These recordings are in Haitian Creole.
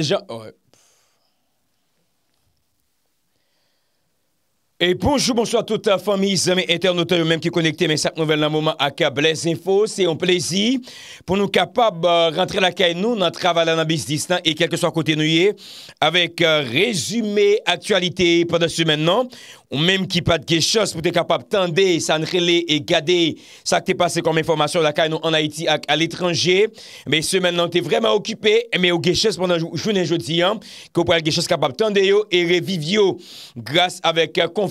já, Et bonjou, bonjou a touta fami, zame internotary ou mem ki konekte men sak nouvel nan mouman akab les info, se yon plezi pou nou kapab rentre la kay nou nan travale nan biz disnan e kelke so kote nou ye, avek rezume aktualite padan se men nan ou mem ki pat gechos pou te kapab tande sanrele e gade sak te pase kon men formasyon la kay nou an Haiti ak al etranje men se men nan te vreman okype eme ou gechos pandan jounen joudiyan ko pral gechos kapab tande yo e reviv yo, gras avek kon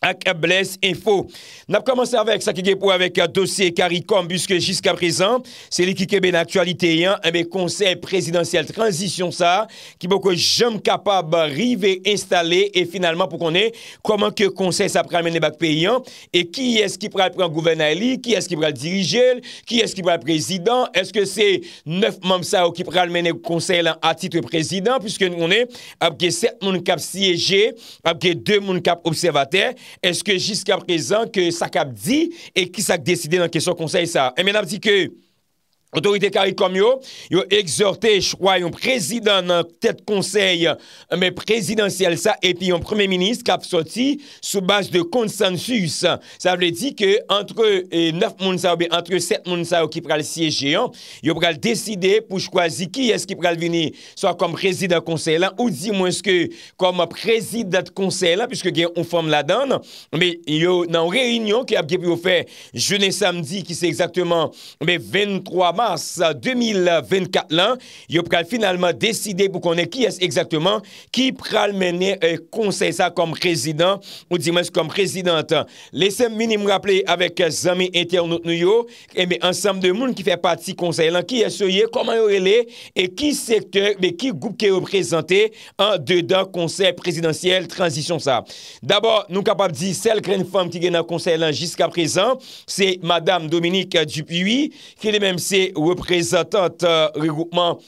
ak Ables Info. N ap koman serve ak sa ki ge pou avek a dosye karikom biske jiska prezant, se li ki kebe n aktualite yon, ame e konsey presidansyel transisyon sa, ki bo ko jom kapab rive installe, e finalman pou konen koman ke konsey sa pral mene bak pe yon, e ki es ki pral pran gouvernaili, ki es ki pral dirijel, ki es ki pral prezident, eske se neuf moun sa ou ki pral mene konsey lan a titre prezident, pwiske nou mounen apke set moun kap siyeje, apke de moun kap observatey, Eske jiska prezan ke sak ap di E ki sak deside nan kesyon konsey sa E eh men ap di ke Otorite karikom yo, yo exorte chkwa yon prezident nan tèt konsey, me prezidentiel sa, epi yon premier ministre kap soti soubache de konsensus. Sa vle di ke entre 9 euh, mounsa ou be entre 7 mounsa ou ki pral siyeje yon, yo pral deside pou chkwazi ki es ki pral vini sa kom prezident konsey lan, ou di mwen ske kom prezident konsey lan, pishke gen yon fom la dan, be yo nan reynyon ki ap gen pou yo fe jene samdi ki se exactement, be 23 mounsa mars 2024 lan, yo pral finalman deside pou konen ki es ekzaktman, ki pral menen konsey euh, sa kom prezident ou di menes kom prezident. Lesem minimum rappele avek zami euh, eten nou yo, ebe eh ansam de moun ki fe pati konsey lan, ki esoye koman yo ele, e ki sektor be ki goup ke yo prezente an dedan konsey prezidentiyel transisyon sa. Dabor, nou kapap di sel kren fom ki genan konsey lan jiska prezant, se Madame Dominique Dupuy, ki le menm se reprezentant euh, regroupment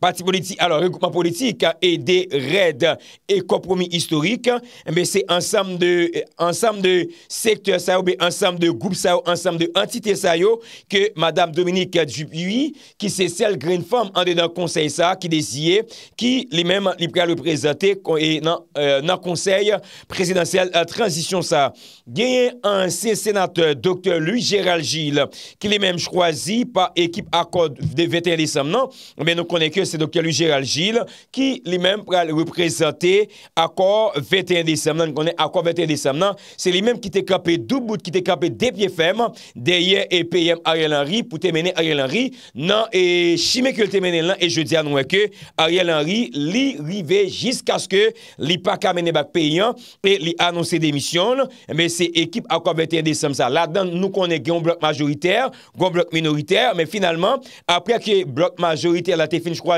parti politik, alor regroupman politik e de red euh, e kompromi historik, be se ansam de sektor sa yo be ansam de group sa yo, ansam de entite sa yo, ke madame Dominique Dupuy, ki se sel green form an de nan konsey sa, ki desye ki li menm li prea le prezente kon e nan konsey euh, prezidentsel euh, transisyon sa genye an se senat doktor Louis Gérald Gilles ki li menm chwazi pa ekip akod de veterinari sam nan, be nou konen ke se doke alou Gérald Gilles ki li menm pral reprezenté akor 21 désem nan konen akor 21 désem nan se li menm ki te kapè dou bout ki te kapè depye fem deryen e peyèm Ariel Henry pou te menè Ariel Henry nan e chimè ke te menè lan e je di anouè ke Ariel Henry li rive jisk aske li paka menè bak peyè pe li anonsè demisyon men se ekip akor 21 désem sa la dan nou konen gwen blok majoriter gwen blok minoriter men finalman apre ake blok majoriter la te finj kwa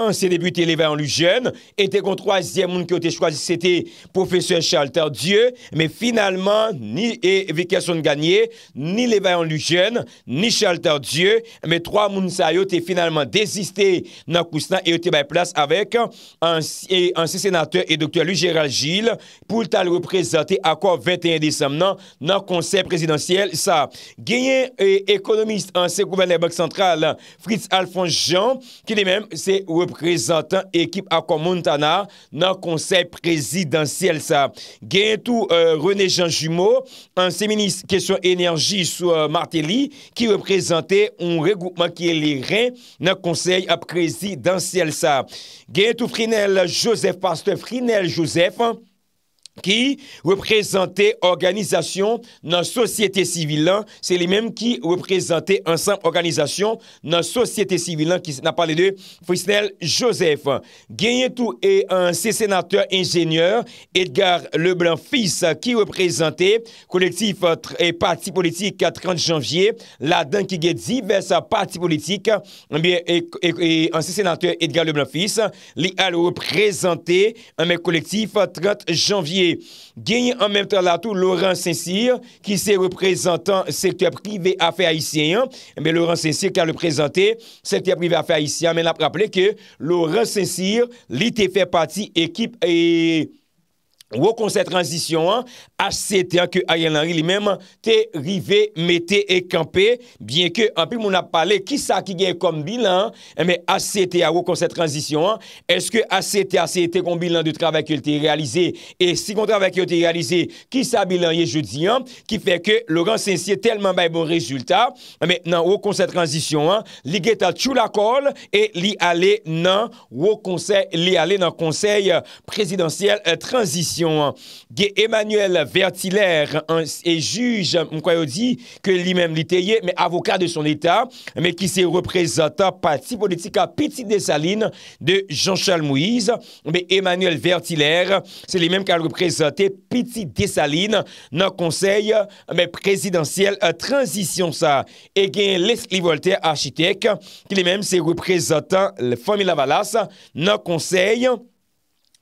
ansè debutè lèvè an lù jèn, etè kon troazè moun ki otè chwazè, sè tè profesyon Charles Tardieu, mè finalman, ni evikasyon ganyè, ni lèvè an lù jèn, ni Charles Tardieu, mè troazè moun sa yote finalman desistè nan Kousna, etè bay plas avèk ansè senatè et doktè lù Gérald Gilles, pou l'tal reprezentè akwa 21 disemnan nan konsè presidansyèl sa. Gènyè ekonomist ansè kouvenè Bok Sentral, Fritz Alfon Jean, ki lè mèm, sè wè reprezentant ekip akon Montana nan konsey prezidansyelsa. Gen tou euh, René Jean Jumeau, anséministe kèsyon enerji sou euh, Martelly, ki reprezentè on regoupman ki elirè nan konsey prezidansyelsa. Gen tou Frinel Joseph Pasteur, Frinel Joseph, ki wè prezante organizasyon nan sosyete sivilan, se li menm ki wè prezante ansan organizasyon nan sosyete sivilan, ki nan pale de Fouistele Joseph Genyentou e an se senatèr ingènyèr Edgar Leblanc fils ki wè prezante kolektif e parti politik 30 janvye, la dan ki genyentou vers parti politik e, e, an se senatèr Edgar Leblanc fils, li al wè prezante an men kolektif 30 janvye genyi an menm tan la tou Laurent Saint-Cyr ki se reprezentan sektè privè a fè Aïsien men Laurent Saint-Cyr kan le prezentè sektè privè a fè Aïsien men ap rappele ke Laurent Saint-Cyr li te fè pati ekip e wò kon se transisyon an a sete an ke a yon anri li menman te rive mette e kampe bien ke an pi moun ap pale ki sa ki gen kon bilan eh, a sete an wou kon se transisyon an eske a sete a sete kon bilan de travak yon te realize e si kon travak yon te realize ki sa bilan ye jodi an ki feke Laurent Saint-Cyr telman bay bon rezultat eh, non, nan wou kon se transisyon an li gen ta chou la kol e li ale nan wou konsey li ale euh, nan konsey prezidentsel euh, transisyon an gen Emmanuel Vazir Vertiler, un se juj, mkwayo di, ke li mem li teye, me avoka de son eta, me ki se reprezata pati politika piti desaline de Jean-Charles Moïse, me Emanuelle Vertiler, se li mem ka reprezate piti desaline, nan konsey, me prezidentiel transisyonsa, e gen l'esclivolte architek, ki li mem se reprezata le famil avalas, nan konsey,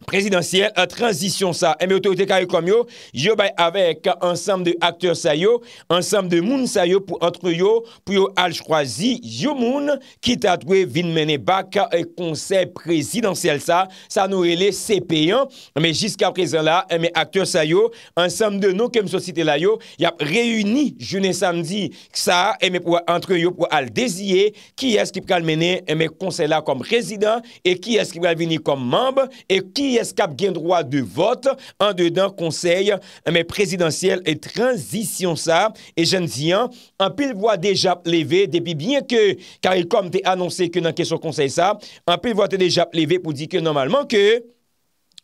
prezidansyel, a euh, tranzisyon sa. Eme eh, otorite ka yo kom yo, yo bay avek a ansam de akter sa yo, ansam de moun sa yo pou antre yo, pou yo al chroazi yo moun ki tatwe vin mene baka e konsey prezidansyel sa, sa nou ele sepeyan, ame jiska prezen la, eh, ame akter sa yo, ansam de nou kem sosite la yo, yap reyuni june samdi sa, eh, ame pou antre yo pou al dezye, ki eski pral mene ame konsey la kom prezidans, e ki eski pral vini kom mamb, e ki Y eskap gen drwa de vot An dedan konsey Mè prezidansyel E tranzisyon sa E jen diyan An pil vwa deja pleve Depi binye ke Karil kom te anonsè Ke nan kesyon konsey sa An pil vwa te deja pleve Pou di ke normalman ke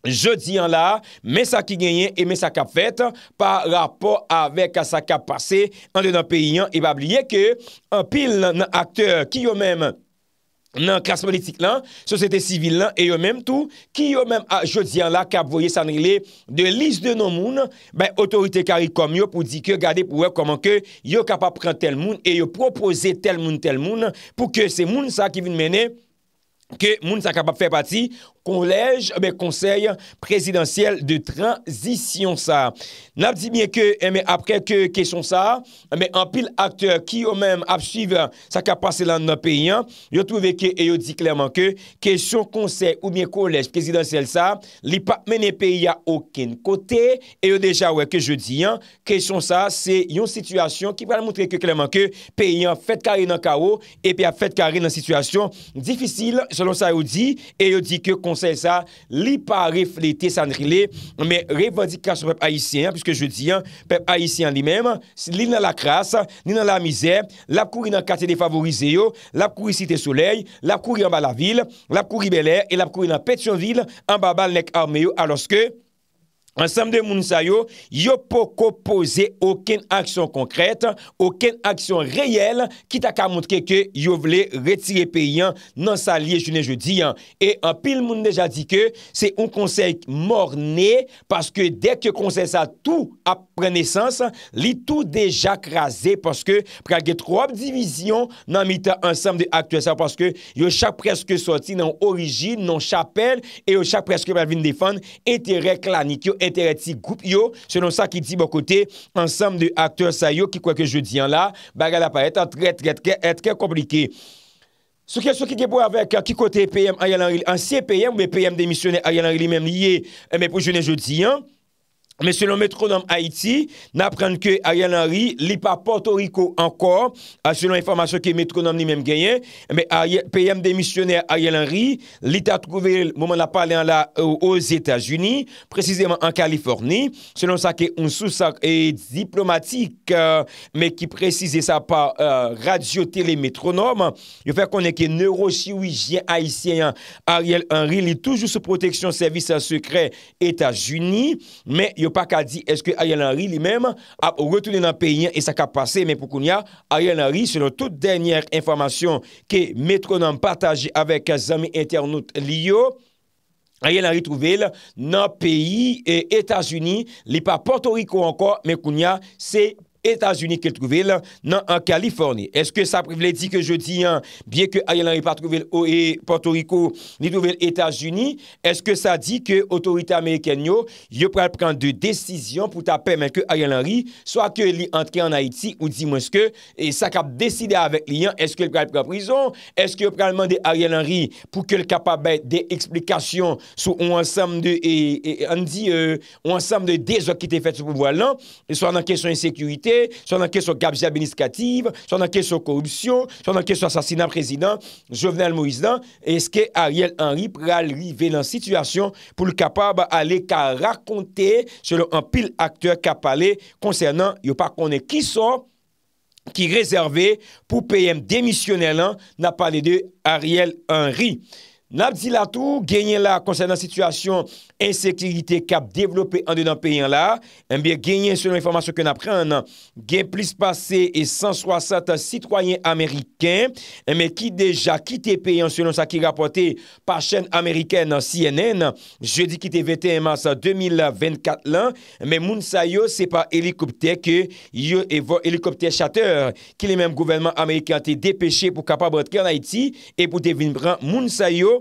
Je diyan la Mè sa ki genyen E mè sa kap fèt Par rapor avek a sa kap pase An dedan pe yon E ba bliye ke An pil nan akteur Ki yo menm nan kras politik lan, sosyete sivil lan, e yo menm tou, ki yo menm a ah, jodi an la, kap voye san rile, de lis de nou moun, ben otorite karikom yo pou di ke, gade pou wek koman ke, yo kap ap pren tel moun, e yo propose tel moun tel moun, pou ke se moun sa ki vin mene, ke moun sa kapap fe pati konlej me eh konsey prezidentyel de tranzisyon sa. N ap di mye ke, me eh apre ke kesyon sa, me eh an pil akteur ki yo men ap suyve sa kapase lan nan peyen, yo touve ke yo di klerman ke kesyon konsey ou mye konlej prezidentyel sa, li pa mene peyi a okin kote, e yo deja we ke yo di yan, kesyon sa, se yon situasyon ki pral moutre ke klerman ke peyen fet kare nan ka ou, e pey a fet kare nan situasyon difisyil, Salon sa ou di, e ou di ke konsey sa, li pa reflete san rile, me revadikasyon pep Aisyen, pwiske je di, pep Aisyen li menm, li nan la kras, li nan la mizè, la pouri nan kate defavorize yo, la pouri site souley, la pouri an ba la vil, la pouri belè, e la pouri nan petyon vil, an ba balnek arme yo, aloske... Ansem de moun sa yo, yo pou ko pose oken aksyon konkrete, oken aksyon reyel, ki ta ka moun tre ke yo vle retire pe yon nan sa liye jounen jodi. E an pil moun deja di ke, se yon konsey morni, paske dek yon konsey sa tou ap, Prenesans li tou deja krasé Paske prage tro ap divizyon Nan mita ansam de akte sa Paske yo chak preske soti nan orijin Nan chapel E yo chak preske valvin defan Eteret klanik yo, eteret si goup yo Selon sa ki di bo kote Ansam de akte sa yo ki kwa ke jodi an la Bagal apareta tre tre tre etre komplike Sou kye sou ki gebo avek Ki kote PM a yalan rili Ansi PM ou PM demisyone a yalan rili Mem liye me pou jodi an Mè selon metronome Haïti, n'aprende ke Ariel Henry, li pa Porto Rico ankor, selon informasyon ke metronome ni mèm genyen, peyèm demisyonè Ariel Henry, li ta trouvé, mouman la palè an la euh, aux Etats-Unis, prezisèmè an Kalifornie, selon sa ke un sou sa e diplomatik, euh, mè ki prezise sa pa euh, radio-tele metronome, yo fè konè ke neuro-chiwijien Haïtien Ariel Henry, li toujou sou proteksyon servis an sekre Etats-Unis, mè yo yo pa ka di eske Ayanari li menm ap retounen nan peyi e sa ka pase. Men pou koun ya, Ayanari se nou tout denyer informasyon ke metronom pataje avek zami internout li yo, Ayanari trouvel nan peyi e eh, Etasuni, li pa Porto Rico anko, men pou koun ya, se pataje. États-Unis qu'elle trouvait là, non, en Californie. Est-ce que ça veut dit que je dis, hein, bien que Ariel Henry pas trouvé le e Porto Rico, ni trouvé États-Unis, est-ce que ça dit que l'autorité américaine, yo, yo prendre de décisions pour taper permettre que Ariel Henry, soit que li entre en Haïti, ou dis ce que, et ça cap décider avec lui, hein, est-ce qu'il prend en prison, est-ce qu'il prend demander Ariel Henry pour qu'il capable des explications sur un ensemble de, et, on euh, ensemble de désordres qui étaient faits sur le pouvoir là, soit dans la question de sécurité, son anke sou gabja binistikative, son anke sou korupsyon, son anke sou asasina prezident Jovenel Moïse dan, eske Ariel Henry pralive lan sitwasyon pou l kapab ale ka rakonte selon an pil akteur kapale konsernan yo pa kone ki son ki rezerve pou peyem demisyonelan na pale de Ariel Henry. Nap di la tou, genye la konsernan sitwasyon Ensekirite kap devlope an de nan peyen la, genyen eh selon informasyon kon apren, non. gen plus pase e 160 sitwoyen Ameriken, men ki deja kite peyen selon eh sa ki rapote pa chen Ameriken CNN, je di kite 21 mars 2024 lan, men moun sayo se pa helikopter ke yo evo helikopter chateur, ki le menm gouvenman Ameriken te depeshe pou kapabotke an Haiti, e pou devin bran moun sayo.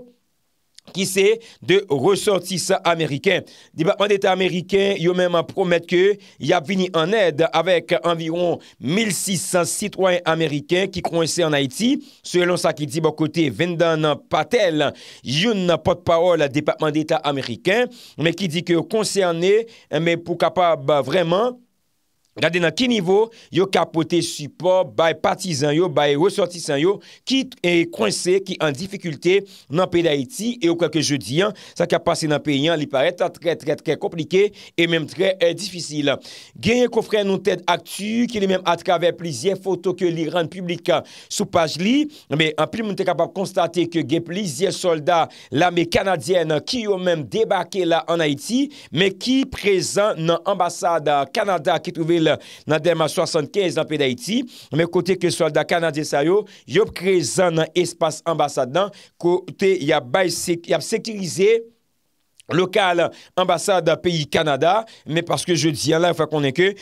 Ki se de ressortisa Ameriken. Depakman d'Etat Ameriken yo menman promet ke ya vini an ed avèk anviron 1600 sitwoyen Ameriken ki konse an Haiti. Se lon sa ki di bo kote, vendan nan patel, yon nan pot parol Depakman d'Etat Ameriken. Men ki di ke konse an ne, men pou kapab vrenman Gade nan ki nivou yo kapote suport baye patizan yo, baye wosotisan yo, ki e kwense ki an difikulte nan peyda Haiti e yo kwa ke je diyan, sa ki a pase nan peyyan li parete a tre tre tre komplike e menm tre eh, difisil. Genye kofre nou ted aktu ki li menm atrave plizye foto ke li rende publika sou paj li an pri moun te kapap konstate ke gen plizye soldat la me kanadyen ki yo menm debake la an Haiti, men ki prezan nan ambasada Kanada ki trove nan dem a 75 nan pey d'Haïti men kote ke soldat kanadien sa yo yo kre zan nan espas ambasad nan kote ya bay ya sektilize lokal ambasad nan pey Kanada men paske je di an la fè konen ke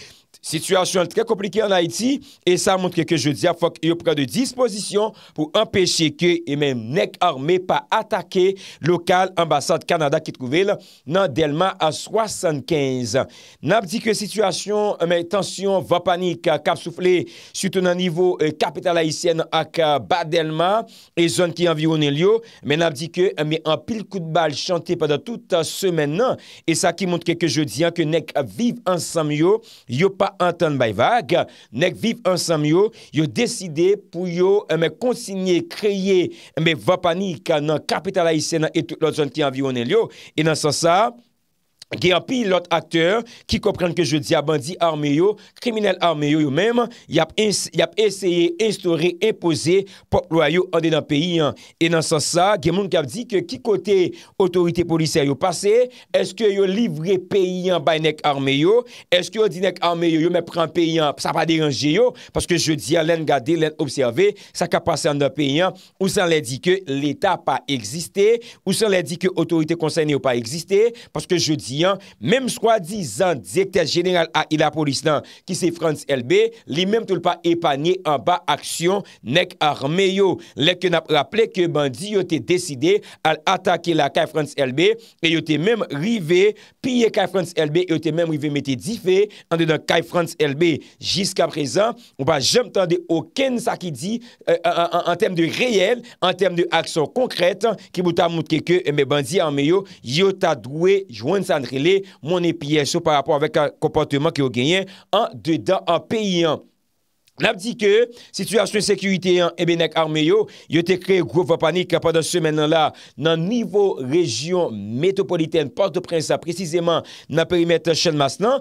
Situasyon tre komplike an Haiti e sa mounke ke je di a fok yo pre de disposisyon pou empeshe ke e menm nek arme pa atake lokal ambasade Kanada ki trouve la nan Delma a 75. Nan ap di ke situasyon men tension va panik kapsoufle sutoun an nivou kapital euh, haisyen ak Badelma e zon ki an virounel yo men ap di ke men an pil kout bal chante padan tout semen nan e sa ki mounke ke je di an ke nek vive ansam yo, yo pa anten bay vaga, nek viv ansam yo, yo deside pou yo eh, me konsigne, kreye eh, me vapani ka nan kapital aise nan etouk lor janti anviyonel yo e nan sasa Gen api lot akteur ki komprenke je di a bandi arme yo, kriminel arme yo yo menm, yap eseye, estore, epose poplo a yo an de nan peyi an. E nan san sa, gen moun kap di ki kote otorite polise yo pase, eske yo livre peyi an bay nek arme yo, eske yo di nek arme yo yo men pren peyi an, sa pa deranje yo, paske je di a len gade, len observe, sa ka pase an de peyi an, ou san le di ke leta pa existe, ou san le di ke otorite konseyne yo pa existe, mèm chwa di zan diktè jeneral a ilapolistan ki se France eh LB, li mèm toul pa epanye an ba aksyon nek armeyo lek ke nap rapple ke bandi yo te deside al atake la Kaifrance LB, e yo te mèm rive, piye Kaifrance LB yo te mèm rive mette di fe an de dan Kaifrance LB jiska prezan ou pa jem tande oken sa ki di an tem de reyel an tem de aksyon konkrete ki mouta mout keke, mèm bandi an meyo yo ta dwe jwensan li mouni piye sou pa rapon avèk kompantouman ki yo genyen an dedan an peyi an. N ap di ke, situasyon sekurite yon ebe nek armeyo, yo te kre grove panik kapwa dan semen nan la nan nivou rejyon metropolitene poste de prensa, preziseman nan perimetre chen masnan,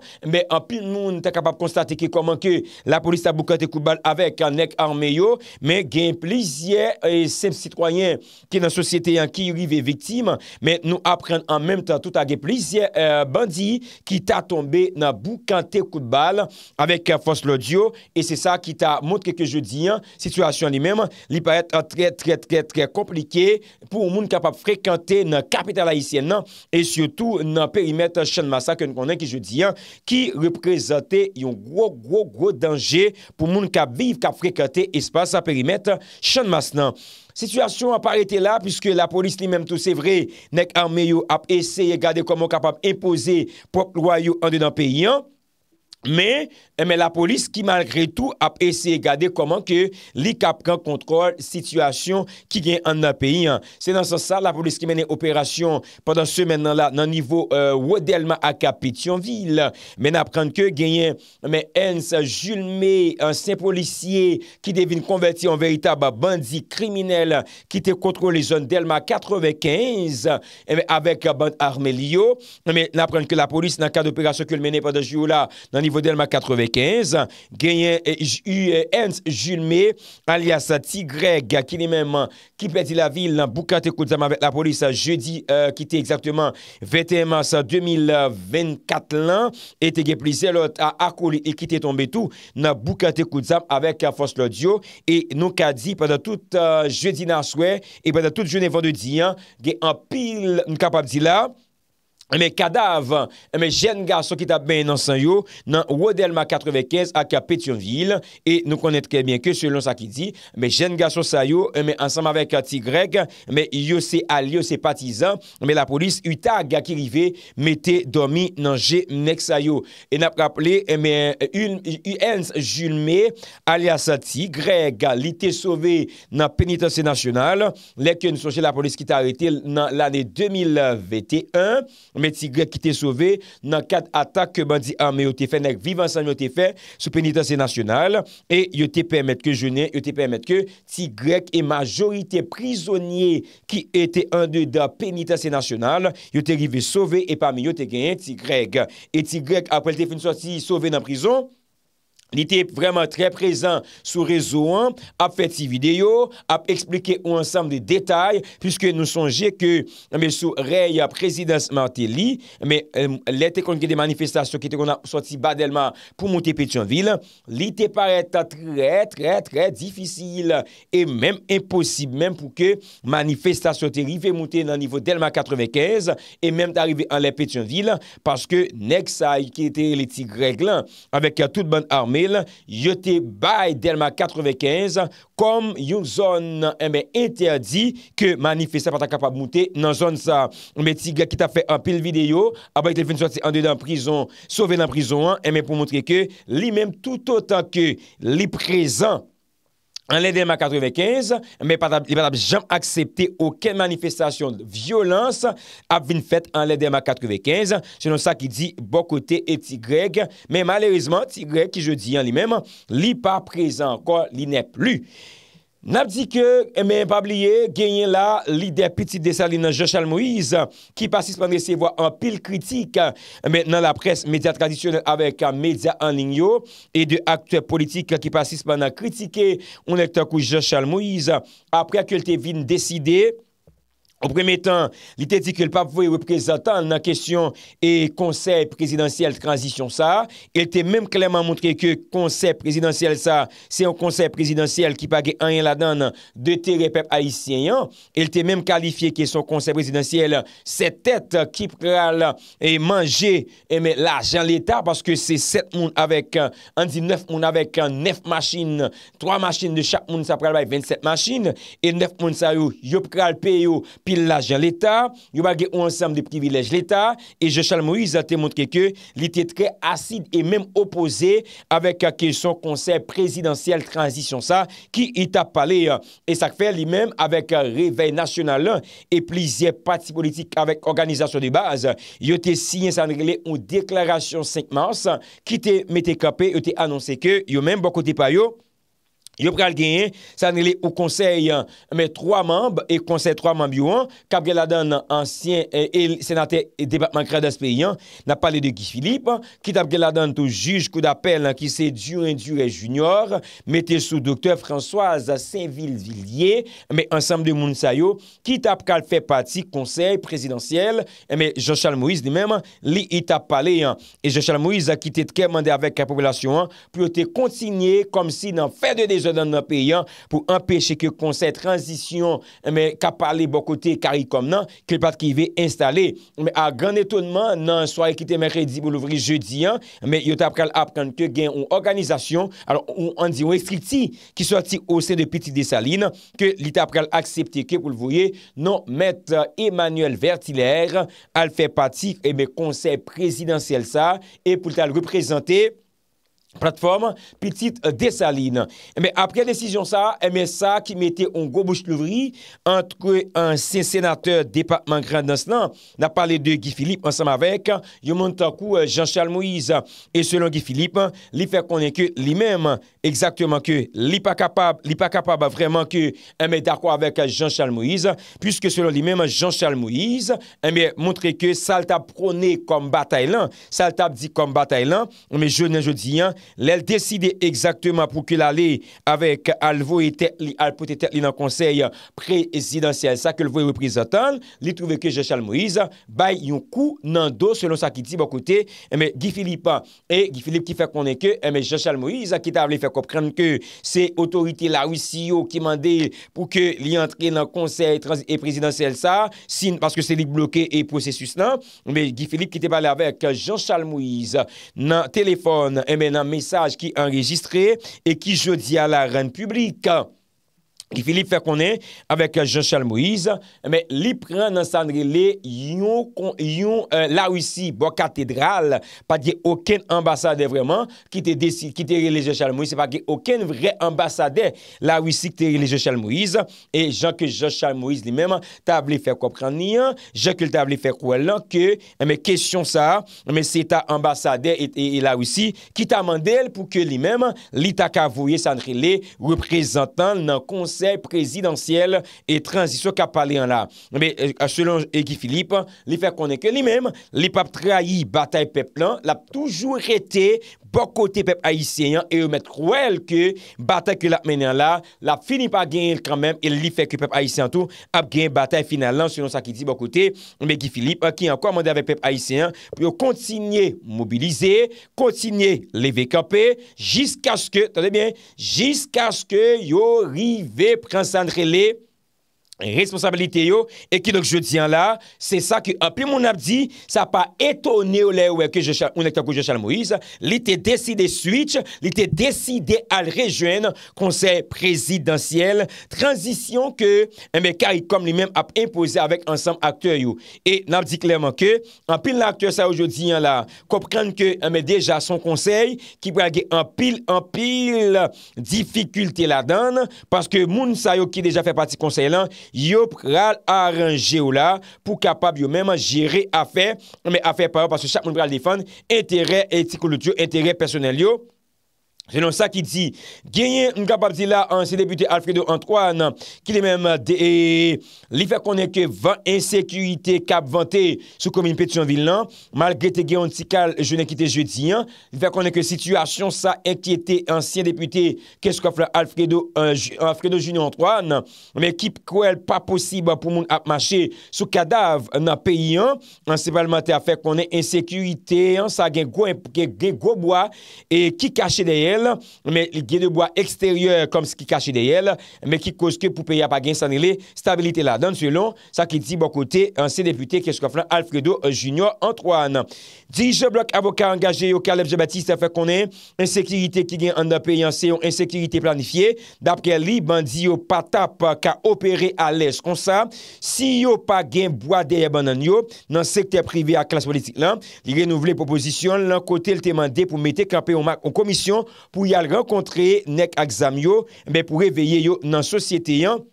anpil moun te kapap konstate ke koman ke la polis ta boukante koutbal avek anek armeyo, men gen plizye sem sitwoyen ke nan sosyete yon ki yon vive viktim, men nou apren an menm tan touta gen plizye e, bandi ki ta tombe nan boukante koutbal avek fos lodyo, e se sa ki ta montre ke je diyan, situasyon li men, li parete a tre, tre, tre, tre komplike, pou moun kapap frekante nan kapital aisyen nan, e syoutou nan perimet chanmasa, ke nou konen ke je diyan, ki reprezente yon gro, gro, gro denje, pou moun kap vive kap frekante espasa perimet chanmasa nan. Situasyon aparete la, pwiske la polis li men tout se vre, nek arme yo ap eseye gade komon kapap epose pou ak loyo an de nan peyi an, men eh, la polis ki malgré tout ap ese gade koman ke li kapkan kontrol situasyon ki gen an nan peyi. Se nan sa sa, la polis ki menen operasyon padan semen nan la nan nivou wè delman akapit yon vil. Men aprenke genyen julme se policye ki devine konverti an veyitab bandi kriminel ki te kontrol zon delman 95 avek band armelio. Men aprenke la polis nan kade operasyon ki menen padan jivou la nan nivou Vodèlma 95, gen yè J. J. J. alias T. Greg ki pè di la vil nan Bukate Kudzam avèk la polis je di ki te exaktèman 21 mars 2024 lan et te gen plise lòt akou li ki te tombe tou nan Bukate Kudzam avèk a fòs lò diyo e nou ka di pè da tout je di nan souè e pè da tout je ne vò de di gen an pil n kapap di la Mè eh kada avan... Eh Mè jen ga sou ki tap men nan sa yo... Nan Wodelma 95... Aka Petionville... E nou konetke mwen ke selon sa ki di... Mè jen ga sou sa yo... Mè ansanm avek a ti Greg... Mè yo se al yo se patizan... Mè eh la polis uta ga ki rive... Mè te domi nan je mnek sa yo... E nap kaple... Mè u ens julme... Al ya sa ti Greg... Li te sove nan penitansi nasyonal... Lè ke nou sonje la polis ki te arete... Nan l'ane 2021... Met ti grek ki te sove nan kat atak keman di ame yo te fenek vivansan yo te fenek sou penitansi nasyonal. E yo te pemet ke jene, yo te pemet ke ti grek e majorite prizonye ki ete an de da penitansi nasyonal. Yo te rive sove e pame yo te genye ti grek. E ti grek apel te fene sove nan prizon. li te vreman tre prezant sou rezoan, ap fet si video, ap explike ou ansam de detay, pwiske nou sonje ke, sou rey a prezidans Martelly, me le te konke de manifestasyon ki te kon a sou ti ba delman pou mouti Petionville, li te pare ta tre, tre, tre difisil, e menm imposib, menm pou ke manifestasyon te rive mouti nan nivou delman 95, e menm ta rive an le Petionville, paske nek sa y ki te li ti reglan, avek ya tout ban arme, Yo te bay del ma 95 Kom yon zon Eme eh ente a di Ke manifeste pata kapab mouti Nan zon sa Meti eh gya ki ta fe an pil video Abay te fin soti ande dan prison Sove nan prison an Eme eh pou montre ke Li men tout otan ke Li prezant An lè dema 95, mè patab jom aksepte oken manifestasyon violans avin fèt an lè dema 95. Se non sa ki di bokote et tigreg, mè malerizman tigreg ki je di an li mèm, li pa prezen anko, li ne plu. Nap di ke eh, men pabliye genyen la li depiti de Salina Jochal Moïse ki pasispande se vwa an pil kritik eh, men nan la pres medya tradisyonel avek an eh, medya an linyo e de akte politik ki pasispande kritike ou nek takou Jochal Moïse apre akil te vin deside Ou premè tan, li te di ke l pap vwe reprezentan nan kesyon e konsey prezidansyel transisyon sa, el te mèm kleman mwontre ke konsey prezidansyel sa, se yon konsey prezidansyel ki page an yon ladan de te repèp a isyen yon, el te mèm kalifiye ke son konsey prezidansyel se tet ki pral manje eme la jan l'Etat, paske se set moun avèk, an di nef moun avèk nef machin, troa machin de chak moun sa pral vèk 27 machin, e nef moun sa yon yop pral pè yon, l'agent l'Etat, yo bagye ou ansam de privilej l'Etat, e Jechal Moïse te montre ke ke li te tre asid e menm opose avek ke euh, son konser prezidansyel transisyon sa, ki euh, it ap pale e sak fe li menm avek euh, revey nasyonal, e plizye pati politik avek organizasyon de base yo te sinye san regle ou deklarasyon 5 mars, ki te mette kape, yo te anonse ke yo menm bako te payo yo pral genyen, sa anele ou konsey eh, me troa mamb, e konsey troa mamb yo an, kab geladan ansyen, e eh, senate debatman kredas peyen, na pale de Gifilip ki tab geladan tou juj kou da pel ki se djou en djou en jounior mette sou doktor François Saint-Ville-Villiers, me ansam de Mounsayo, ki tab kal fe pati konsey prezidentiyel e eh, me Jean-Charles Moïse di men, li i tab pale, e Jean-Charles Moïse a kite tke mande avek a popolasyon an, pou yo te kontinye kom si nan fè de de a dan nan peyan pou empeshe ke konsey transisyon me eh kap pale bokote karikom nan, ke pat ki ve instale. Me a gran etonman nan swa ekite me kredi pou louvri je diyan, me yot apkal apkan ke gen ou organizasyon, alo ou an di ou ekstripti ki soti ose de piti de saline, ke li tapkal aksepte ke pou lvoye nan met Emmanuel Vertilair al fe pati e eh me konsey presidansyel sa, e pou tal represente platform, petit desaline. Mè apre desisyon sa, mè eh sa ki mè te on go bouche louvri antre an senateur depatman grandans lan, nan pale de Guy Philippe ansam avek, yo moun takou Jean-Charles Moïse, e selon Guy Philippe, li fè konen ke li mèm exactement ke li pa kapab li pa kapab vreman ke mè takou avek Jean-Charles Moïse, puisque selon li mèm Jean-Charles Moïse, mè eh moun tre ke salta prone kon batay lan, salta di kon batay lan, mè jounen joudiyan lèl deside ekzaktèman pou kè lalè avèk alvò etèk li alpote etèk li nan konsey prezidansyèl sa kè lvò reprizantan li trouvè kè Jechal Moïse bay yon kou nan do, selon sa ki ti bakote e mè Gifilip e Gifilip ki fè konen kè, e mè Jechal Moïse ki ta avlè fè kop krenn kè se otorite la usiyo ki mandè pou kè li antre nan konsey e prezidansyèl sa, sin, paske se li blokè e prosesus nan, mè Gifilip ki te balè avèk Jechal Moïse nan telefon, e mè nan mensaj ki enregistre e ki jodi a la republika. ki Filip fè konè avèk Jochal Moïse mè li pren nan Sanrele yon yon euh, la wisi bo katedral pa diye oken ambasade vreman ki te re le Jochal Moïse pa diye oken vre ambasade la wisi ki te re le Jochal Moïse e jan ke Jochal Moïse li mèm tabli fè kòpren niyan jan ke tabli fè kòpren lan ke mè kèsyon sa mè se ta eh, eh, ambasade et la wisi ki ta mandel pou ke li mèm li ta kavoye Sanrele reprezentan nan konse presidansyel e transisyon kap pale an la. A selon Egy Philippe, li fè konè ke li mèm, li pap trahi batay peplan l ap toujou rete pou Bokote pep Aisyen, e yo met kouel ke batay ke la menyan la, la finip a genye kanmem, e li feke pep Aisyen tou, ap genye batay finalan, selon sa ki di bokote, mbe ki Filip, anki anko amande ave pep Aisyen, pou yo kontinye mobilize, kontinye leve kape, jisk aske, tade bien, jisk aske yo rive prensandre le. responsabilite yo, e ki nou jodi an la, se sa ki api moun ap di, sa pa etone ou le ou eke ou nekta kou Jechal Moïse, li te deside switch, li te deside al rejwen, konsey prezidentiyel, transisyon ke, eme kari kom li men ap impose avek ansam akte yo, e nan ap di klerman ke, api l'akte sa yo jodi an la, kopkran ke eme deja son konsey, ki brege apil apil difikulte la dan, paske moun sa yo ki deja fe pati konsey lan, yo pral aranje ou la pou kapab yo menman jere afe, men afe paro pasyo chakman pral defan, entere etikolot yo, entere personel yo, Genyon sa ki di, genyen nga pabdi la ansi depute Alfredo Antoine ki li menm euh, de euh, li fe konen ke vant insekuité kap vante sou komin petion vil nan mal gre te genyon tikal genyen ki te je di an, li fe konen ke situasyon sa enkyete ansi depute keskofle Alfredo euh, Alfredo Junio Antoine me ki kwel pa posib pou moun ap mache sou kadav nan peyi an ansi palman te a fe konen insekuité sa genyon go bo e ki kache de el mè gè de bwa ekstèryèr kom s'ki kache dèyèl, mè ki koske pou pè ya pa gen sanilè, stabilite la. Dan sè lon, sa ki di bo kote an sè deputè kè s'ko flan Alfredo euh, Junior an 3 nan. Dirijè blok avoka angajè yo Kaleb Jebati, se fè konè ensekirite ki gen an apè yansè yon ensekirite planifiè, dapke li bandi yo patap ka operè alèj kon sa, si yo pa gen bwa dèyè banan yo, nan sekte privè a klas politik lan, li renouvle poposisyon, lan kote lè te mandè pou metè kapè yon komisyon pou yal renkontre nek aksam yo, men pou reveye yo nan sosyete yon,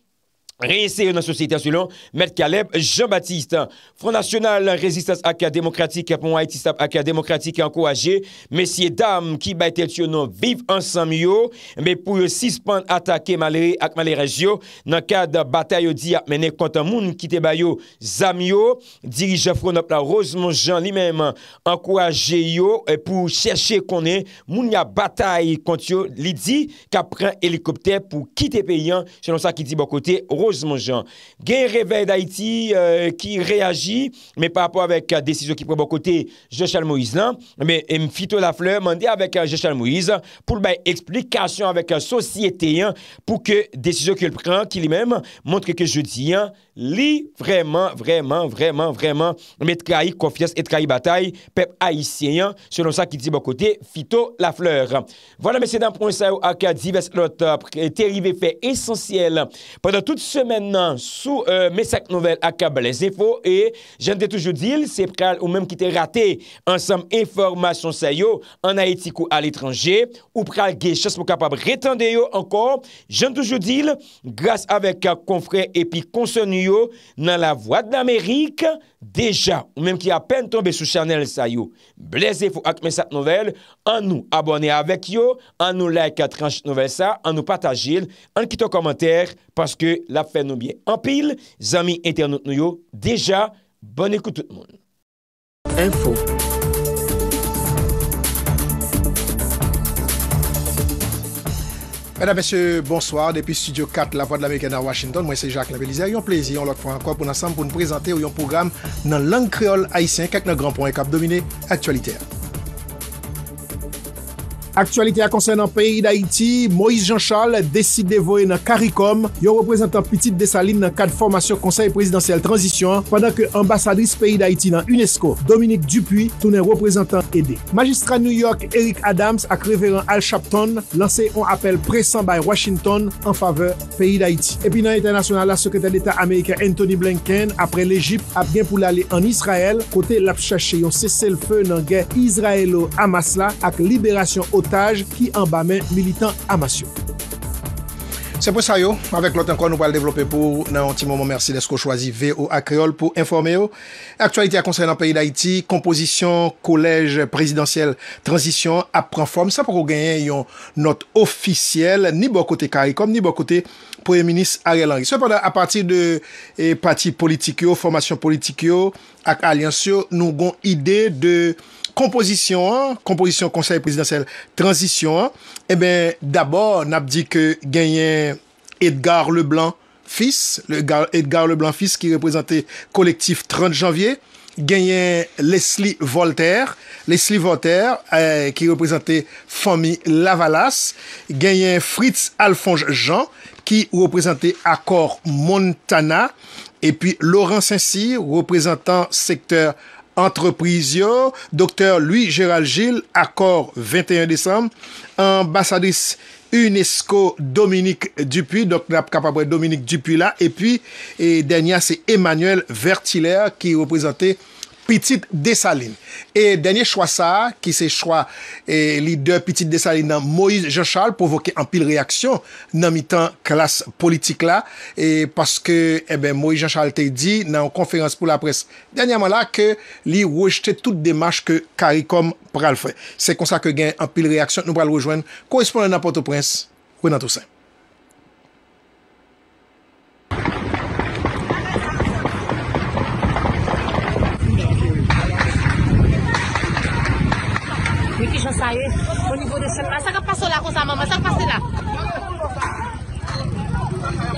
reyesè yon nan sosyitè selon Met Kaleb, Jean-Baptiste. Front National, la rezistans akè a demokratik apon wa iti sap akè a demokratik e anko aje, mesye dam ki baytèl tsyonon viv ansam yo, me pou yo sispan atake malè ak malè rejyo, nan kèd batay yo di ap menè kontan moun ki te bayo zam yo, diri Jafron ap la Rosemont Jean li menman anko aje yo pou chèche konen moun ya batay kont yo li di kapren helikopter pou ki te peyan chènon sa ki di bakote Rosemont Gen revè d'Haïti Ki reagi Mè pa apò avèk desizo ki prè bon kote Jochal Moïse Mè fito la fle mè di avèk euh, Jochal Moïse Poul bè eksplikasyon avèk euh, Sosyete pou ke desizo ki l prè Ki li mèm montre ke je di Mè li, vreman, vreman, vreman, vreman, metka yi kofyas etka yi batay pep a yi syenyan, selon sa ki di bo kote, fito la fleur. Vwala mese dan pronsa yo ak a divest lotop terive fe esensyel. Pendan tout semen nan sou euh, mesak nouvel ak a balesefo e jan de toujou dil se pral ou mem ki te rate ansam eformasyon sa yo an a etiko al etranje ou pral ge chas mou kapab retande yo ankor jan toujou dil, gras avek a euh, konfre epi konsenyo nan la vwa d'Amerik deja ou menm ki apen tombe sou chanel sa yo. Bleze fwo akme sat novell an nou abone avek yo an nou like atranj novell sa an nou patajil, an kiton komenter paske la fen nou bie empil zami internet nou yo deja, bon ekout tout moun Info Ben a bensye, bonsoir, depi Studio 4, La Voix de l'Amérique en Washington, mwen se Jacques Nabilizer. Yon plezi, yon lot fwa anko pou nan sam pou nou prezante ou yon program nan lang kreol haisyen kak nan granpon ekap domine aktualite. Aktualite ya konsen nan peyi d'Haïti, Moïse Jean-Charles deside devoye nan Karikom yon reprezentant piti de sa lin nan 4 formasyon konsey presidansyel transisyon pandan ke ambasadris peyi d'Haïti nan UNESCO, Dominique Dupuis, tounen reprezentant edé. Magistra New York, Eric Adams ak reveren Al Chapton lanse yon apel presan bay Washington an faveur peyi d'Haïti. Epi nan international, la sekreta d'Etat Amerike Anthony Blinken apre l'Egypte ap gen pou l'ale en Israel, kote lap chache yon sese l'feu nan gen Israelo Amasla ak liberasyon ot ki an ba men militant amasyon. Se pou sa yo, avek lot an kon nou pal devlope pou nan an timon moun mersi desko chwazi VO Akreol pou informe yo. Aktualite a konser nan peyi da iti, komposisyon, kolej, prezidansyel, transisyon, apren form, sa pou kou genyen yon not ofisyel ni bo kote karikom, ni bo kote pou e minis a gelanri. Se pou da, a pati de pati politik yo, formasyon politik yo, ak aliansyo, nou gon ide de de composition hein? composition conseil présidentiel transition hein? eh bien d'abord n'a dit que Gagné Edgar Leblanc fils le Edgar Leblanc fils qui représentait collectif 30 janvier gagné Leslie Voltaire, Leslie Voltaire euh, qui représentait famille Lavalas, gagné Fritz Alphonse Jean qui représentait Accord Montana et puis Laurent saint représentant secteur entreprise docteur Dr. Louis-Gérald Gilles, accord 21 décembre, ambassadrice UNESCO Dominique Dupuis, donc capable Dominique Dupuis là, et puis, et dernier, c'est Emmanuel Vertilaire qui représentait pitit desaline. E denye chwa sa, ki se chwa li de pitit desaline nan Moïse Jean-Charles provoke an pil reaksyon nan mitan klas politik la e paske, e eh ben, Moïse Jean-Charles te di nan konferans pou la pres denyaman la ke li wèjte tout demache ke karikom pral fè. Se konsa ke gen an pil reaksyon, nou pral wèjwen, koresponde nan Port-au-Prince, wè nan tout sa. saya. Boleh boleh sen. Asa ka pasol ako sama masak pas nila. Thank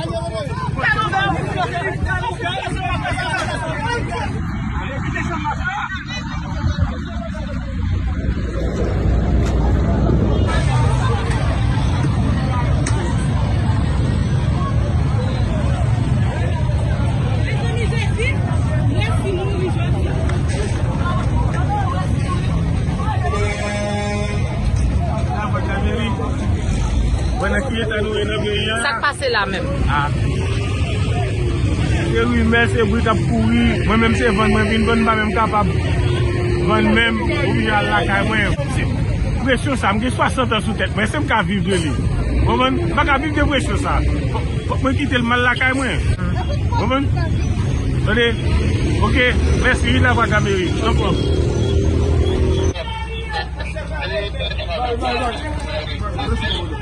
you. anse la menm. Ha. Ye wè mè se wè tab pou wè, mè mè mè se wè mè vin, mè mè mè mè tabab, mè mè mè wè wè la kaj mwen. Mè se wè chosa, mè se mè sa vif de wè li. Mè mè, mè ka vif de wè chosa. Mè kite lman la kaj mwen. Mè mè, se le, ok, mè se wè la wajan mè wè. Nopo. Mè se wè.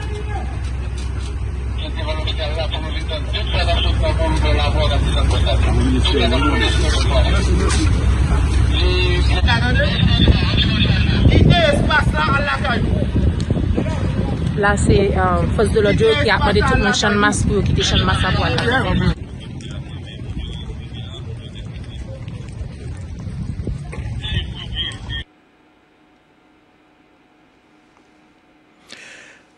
La se fos do lojou ki akmade tout moun chanmas pou yo ki te chanmas ap wala.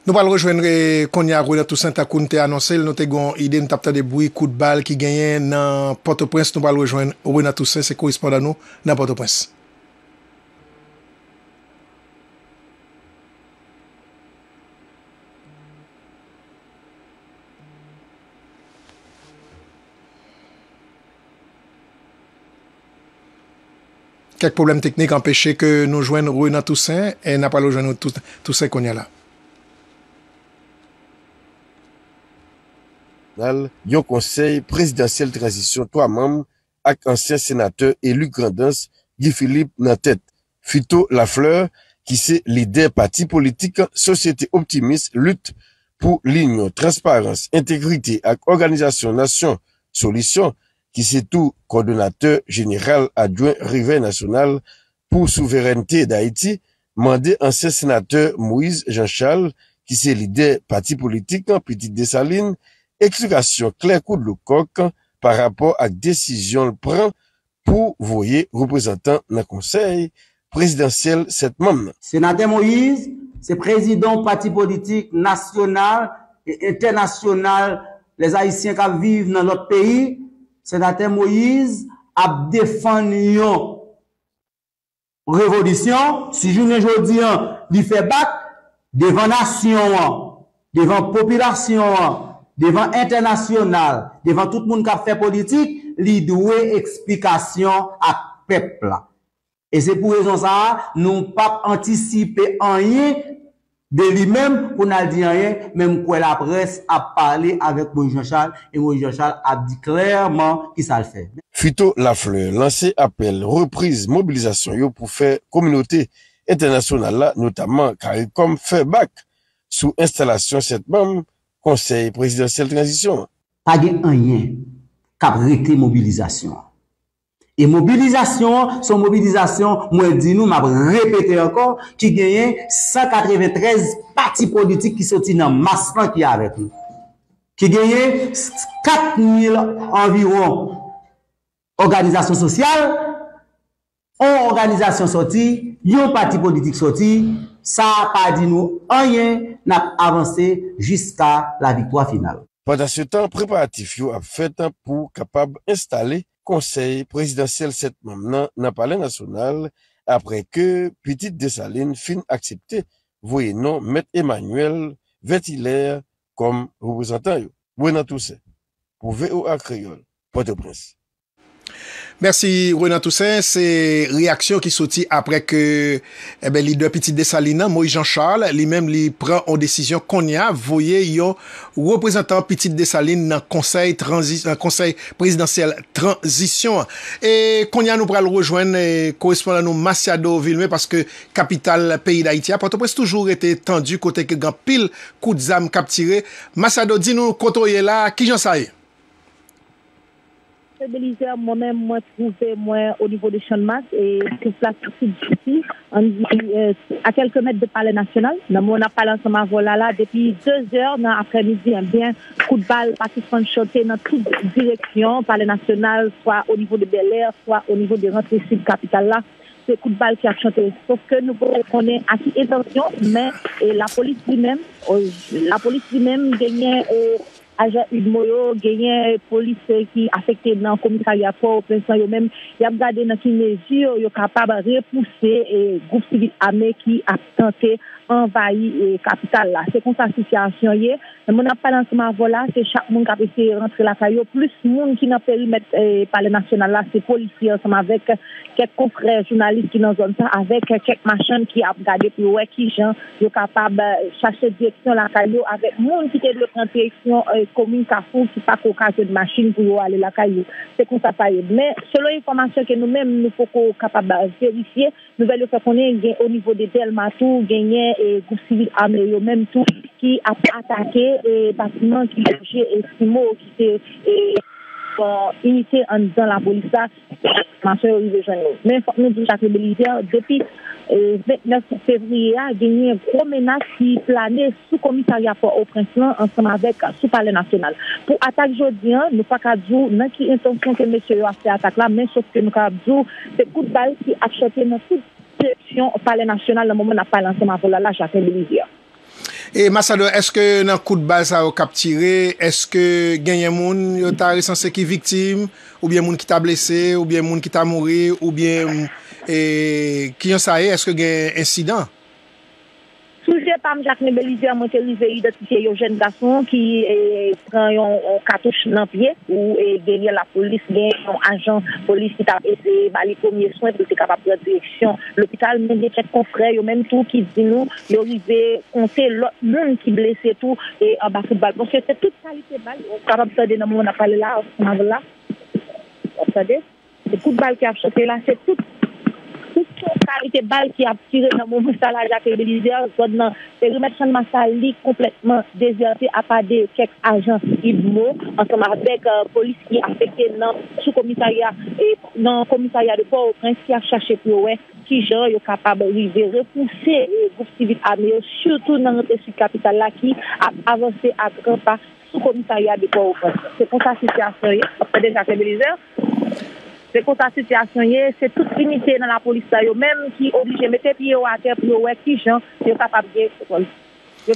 Nou pal rejwen re konya rou na tousen takoun te anonsel. Nou te gon ide nou tapte de boui kou de bal ki genyen nan Port-au-Prince. Nou pal rejwen rou na tousen se korispon dan nou nan Port-au-Prince. Kek problem teknik empeshe ke nou jwen rou e na tousen e nan pal rejwen nou tousen konya la. Yon konsey prezidansyel tranzisyon to amam ak anser senate elu krandans Gifilip Nantet Fito Lafleur ki se lider pati politik an sosyete optimist lut pou ligno, transparans, integrite ak organizasyon nasyon solisyon ki se tou kondonate general adjouan rivey nasyonal pou souverenite da Haiti mande anser senate Moise Jean-Charles ki se lider pati politik an Petit Desalines eksplikasyon klerkou de l'oukok par rapport ak desisyon l'pran pou voyer reprezentant nan konsey, prezidansyel setman. Senate Moïse, se prezidant pati politik nasyonal et internasyonal les haïsyen ka vive nan lot peyi, Senate Moïse ap defan yon revodisyon, si jounen jodi li fe bak, devan nasyon an, devan populasyon an, Devan internasyonal, devan tout moun kap fè politik, li dwe eksplikasyon ak pepla. E se pou rezon sa, nou pap antisype anye, de li menm pou nan di anye, menm kwen la pres ap pale avèk Moïse Jean Charles, e Moïse Jean Charles ap di klerman ki sa l fè. Fito Lafleur lanse apel repriz mobilizasyon yo pou fè kominote internasyonal la, notaman kwa il kom fè bak sou instalasyon setmanm, konsey presidansel transisyon. Pagye anyen kap rekli mobilizasyon. E mobilizasyon, son mobilizasyon, mwen di nou mab repete ankon, ki genye 193 pati politik ki soti nan masran ki avet nou. Ki genye 4000 anviron organizasyon sosyal, an organizasyon soti, yon pati politik soti, Sa pa di nou anyen na avanse jiska la vitwa final. Pada se tan, preparatif yo ap fetan pou kapab installe konsey presidansel setman nan palen nasyonal apre ke petit desaline fin aksepte voye non met Emmanuel vetiler kom ou pou zantan yo. Mwenan tousen, pou ve ou ak reyon, pote pres. Mersi Renan Toussaint, se reaksyon ki soti apre ke eh li dwe pitit desaline, moi Jean-Charles, li menm li pren an desisyon Konya, voye yon reprezentant pitit desaline nan konsey presidansyel transisyon. E Konya nou pral rejoen, korespondan nou Masiado Vilme, paske kapital peyi d'Aitia, pato pres toujou rete tendu kote ke gan pil kout zam kap tire. Masiado, di nou koto ye la, ki jan saye? moi-même, moi, trouvé, moi, au niveau des champs de masse, et tout place, ici, on dit, à quelques mètres de Palais National. Donc, on a pas ma voilà là, depuis deux heures, dans l'après-midi, un hein, bien coup de balle, sont chantés dans toutes directions, Palais National, soit au niveau de Bel Air, soit au niveau de rentrées capitale là c'est coup de balle qui a chanté. Sauf que nous connaissons à qui intention, mais la police lui-même, euh, la police lui-même gagnait euh, agent Hugues Moyo, des policiers qui affecté dans le commissariat pour au prince Il même y a gardé dans qui mesure yo de repousser les groupes civil armé qui a tenté envahi eh, capital là. C'est comme ça situation y est. Mon appel en ce moment là, c'est chaque monde qui a rentrer la caillou, plus monde qui n'a pas périmètre eh, par le national là, c'est policiers ensemble avec quelques journalistes qui dans zone ça, avec quelques machines qui a regardé pour voir qui gens sont capables de eh, chercher direction la caillou avec monde qui est de prendre direction eh, commune Carrefour qui pas eu de machine pour aller la caillou. C'est comme ça pareil. Mais selon l'information que nous-mêmes nous faut capable vérifier nouvelle fois qu'on est au niveau des Delmatou, tout gagné et groupe civil armé même tout qui a attaqué et bâtiment qui logeait simo qui était euh, unité en disant la police ma soeur Rive Mais nous dire que depuis le euh, 29 février, a gagné une grosse menace qui planait sous commissariat pour au prince ensemble avec le euh, parle national. Pour attaquer aujourd'hui, hein, nous pas qu'à dire, non qui intention que monsieur a fait attaque là, mais sauf que nous avons dit, c'est coup de balle qui a acheté dans Seleksyon pale nasyonal nan moun nan pale anseman volala, jake li li diya. E masado, eske nan kout bal sa okap tire, eske genye moun yon ta resanse ki viktim, ou bien moun ki ta blese, ou bien moun ki ta mouri, ou bien ki yon sa e, eske genye insidan? Sujet parmi Jacques Nebelizia m'ont arrivé identifier un jeune garçon qui eh, prend un cartouche dans pied ou derrière eh, la police, il un agent police qui a essayé de les premiers soins pour être capable de direction l'hôpital. Même des chefs confrères, même tout qui dit nous, ils arrivé compter l'autre monde qui blessé tout et en bas football. Parce que c'est toute qualité de balle. Capable de dans le moment on a parlé là, on a là. Vous savez, c'est coup de balle qui a sauté là, c'est tout toute son qualité balle qui a tiré dans mon salaire, de la Jacques Belizer, le périmètre de complètement déserté à part de quelques agents Ibmo, ensemble avec euh, police policiers affectés dans le commissariat et dans le commissariat de Port-au-Prince qui a cherché pour eux qui gens sont capables de repousser les groupes civils surtout dans notre sud capital qui a avancé à grand pas sous commissariat de Port-au-Prince. C'est pour ça que c'est assuré après la Jacques Se konta sityasyon ye, se tout limitye nan la polis dayo, menm ki oblije mette piye ou atep, piye ou ek, ki jan, je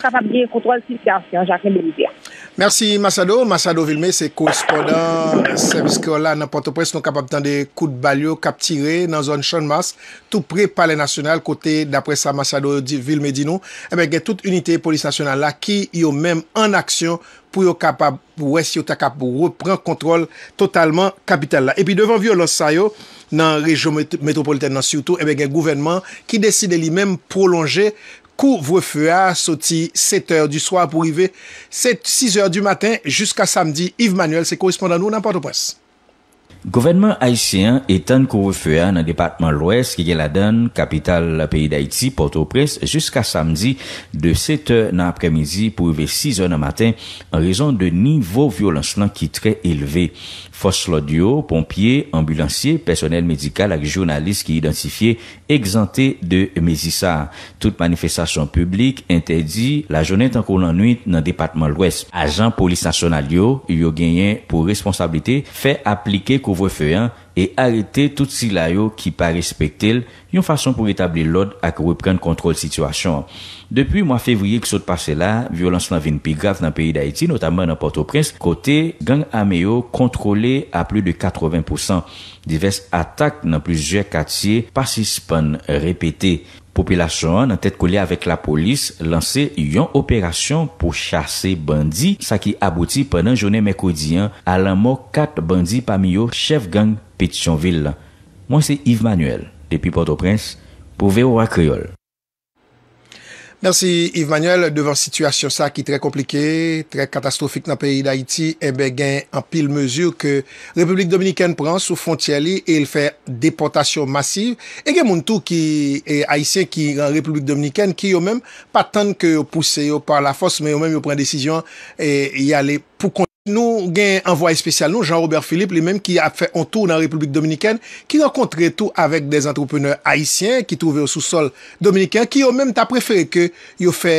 kapabge kontrol sityasyon, jake meni diyan. Mersi Masado, Masado Vilme euh, se kospodan se biskola nan Port-au-Presse nou kapap tan de kout balyo kap tire nan zon chanmas tout pre pale nasyonal kote dapre sa Masado Vilme di nou. Ebeke eh tout unité polis nasyonal la ki yo menm an aksyon pou yo kapap wè si yo taka pou repren kontrol totalman kapitel la. Epi devan vyo lò sa yo nan rejou metropolitè nan sioutou ebeke eh gouvenman ki deside li menm prolonje... Kou vwe fwe a soti 7h du swa pou rive 7-6h du maten jiska samdi. Yves Manuel se koresponde an nou nan Port-au-Presse. Gouvernement Haitien etan kou refuè nan depatman lwes ki gen la den kapital peyi d'Haiti, Port-au-Presse, jusqu'a samdi de 7 nan apremizi pou yve 6 zon nan matin an rezon de nivou violence nan ki trey eleve. Fos lod yo, pompye, ambulansye, personel medikal ak jounalist ki identifiye, eksante de mezisa. Tout manifestasyon publik entedi la jounen tan kou nan nwit nan depatman lwes. vwe fweyan e arete tout si la yo ki pa respekte l yon fason pou etabli lod ak wè pren kontrol situasyon. Depi mwa fevriye kisot pase la, violansman vin pi graf nan peyi d'Haiti, notamen nan Port-au-Prince, kote gang ame yo kontrole a plu de 80%. Divers atak nan pluzie katye pasispan repete. Popilasyon nan tèt kolè avèk la polis lansè yon operasyon pou chase bandi sa ki abouti penan jounè Mekodi an alan mò kat bandi pami yo chef gang Petitionville. Mwen se Yves Manuel, depi Port-au-Prince, pou Veo Akriol. Mersi Yves Manuel, devan situasyon sa ki tre komplike, tre katastrofik nan peyi d'Haïti, ebe eh gen an pil mesur ke Republik Dominikèn pran sou fon tcheli e il fè deportasyon masiv. E gen moun tou ki haïtien ki en Republik Dominikèn ki yo men patan ke yo pousse yo par la fos men yo men yo pren desisyon e yi ale pou konti. Nou gen anvoye spesyal nou, Jean-Robert Philippe li menm ki a fe ontou nan Republik Dominikèn, ki renkontre tou avèk des antropeneur Haitien ki touve ou sousol Dominikèn, ki yo menm ta preferè ke yo fe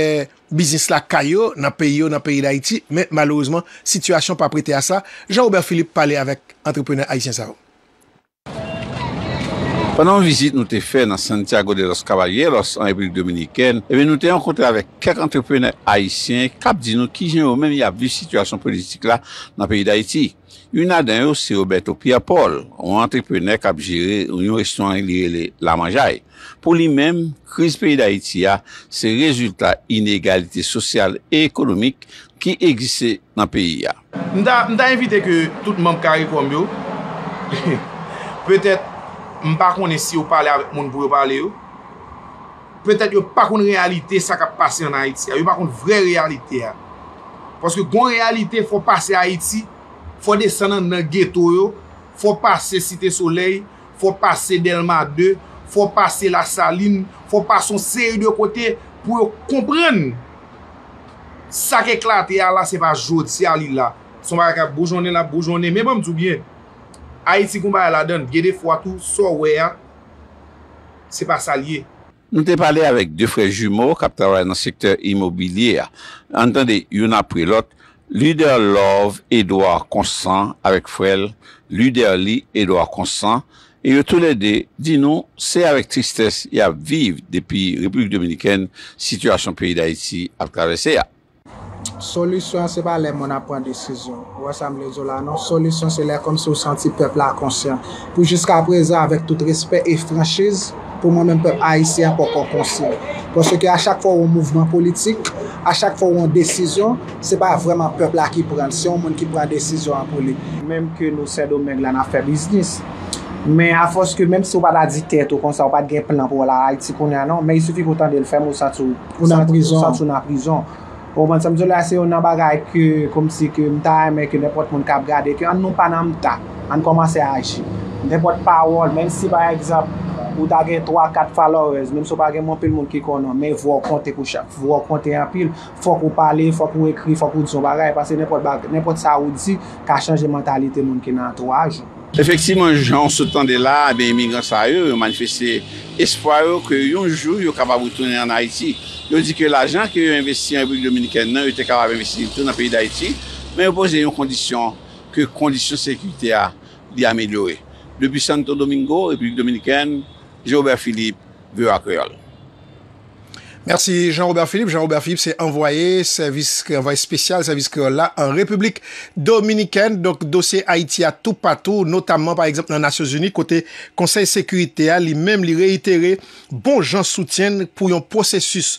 biznis la kayo nan peyo nan peyi d'Haïti, men malouzman, situasyon pa prete a sa, Jean-Robert Philippe pale avèk antropeneur Haitien sa vò. Pan an ou vizit nou te fè nan Santiago de los Caballeros an Republik Dominikèn, nou te an kontre avèk kèk entreprenèr Haitien kap di nou ki jè ou mèm y ap vi situasyon politik la nan peyi d'Haiti. Yon nan den ou se Roberto Piapol, ou entreprenèr kap jè ou yon restyon an lirè la manjay. Po li mèm, kriz peyi d'Haiti ya, se rezultat inegalite sosyal e ekonomik ki egise nan peyi ya. Nda invite ke tout mèm kari konm yo, pètèt... Mpa konen si yo pale avet moun pou yo pale yo Petet yo pa konen realite sa ka pase an Haiti Yo pa konen vre realite ya Paske konen realite fwa pase Haiti Fwa desenan nan ghetto yo Fwa pase Site Soleil Fwa pase Delma II Fwa pase La Saline Fwa pase on seri de kote pou yo kompren Sa ke klate ya la se pa jote si Ali la Son baka boujone la boujone Mwen mwen mtoubyen Ha iti koum a la den, gede fwa tou, sou we a, se pa sa liye. Nou te pale avèk de fwè jumeau kap trawè nan sektèr immobiliè a. Antande, yon apre lot, Luder Love, Edouard Constant, avèk fwèl, Luder Lee, Edouard Constant, e yo toulè de, di nou, se avèk tristès ya viv depi Republik Dominikèn, sitwasyon peyi da iti apkarese ya. Solusyon se pa lè moun ap pran desisyon, wè sa m lè zola nan, solusyon se lè kon se ou santi pepl la konsyant. Pou jiska prezant avèk tout respet e franschiz, pou moun mèm pepl aisyan pou kon konsyant. Pou se ke a chak fò ou mouvman politik, a chak fò ou an desisyon, se pa vreman pepl la ki pran, se yon moun ki pran desisyon an politik. Mèm ke nou sè do mèm glan a fè biznis, mèm a fòs ke mèm se ou pa la dik tèt ou kon sa ou pa gen plan pou la ayti kon ya nan, mèm yi soufi pou tan de lè fèm ou sa tou nan prizon. Ou man sa mzou la se yon nan bagay koum si kou mta eme, kou nepot moun kap gade, kou an nou pa nan mta, an komanse a aji. Nepot pa wol, men si ba egzap, ou dage 3-4 falorez, men sou bagay moun pil moun ki konon, men vou akonte kou chak, vou akonte yon pil, fok ou pale, fok ou ekri, fok ou dison bagay, pase nepot sa ou di, ka chanj de mentalite moun ki nan to aji. Efektivman, joun sou tande la, mingans a yo, manifesté espoir yo ke yonjou yo kabab ou tounen an Haiti. Yo di ke la jan ke yo investi an Republik Dominikèn non, nan yo te kabab investi yon tounen an Haiti, men yo pose yon kondisyon ke kondisyon sekwite a li amelyore. Depi Santo Domingo, Republik Dominikèn, Jehova Philippe, Veo Akroyol. Mersi Jean-Robert Philippe. Jean-Robert Philippe se envoye servis ke envoye spesyal, servis ke la an Republik Dominikane dosye Haiti a tout patou notaman par exemple nan Asyozouni kote Konseil Sekurite a li mem li reitere bon jan soutyen pou yon prosesus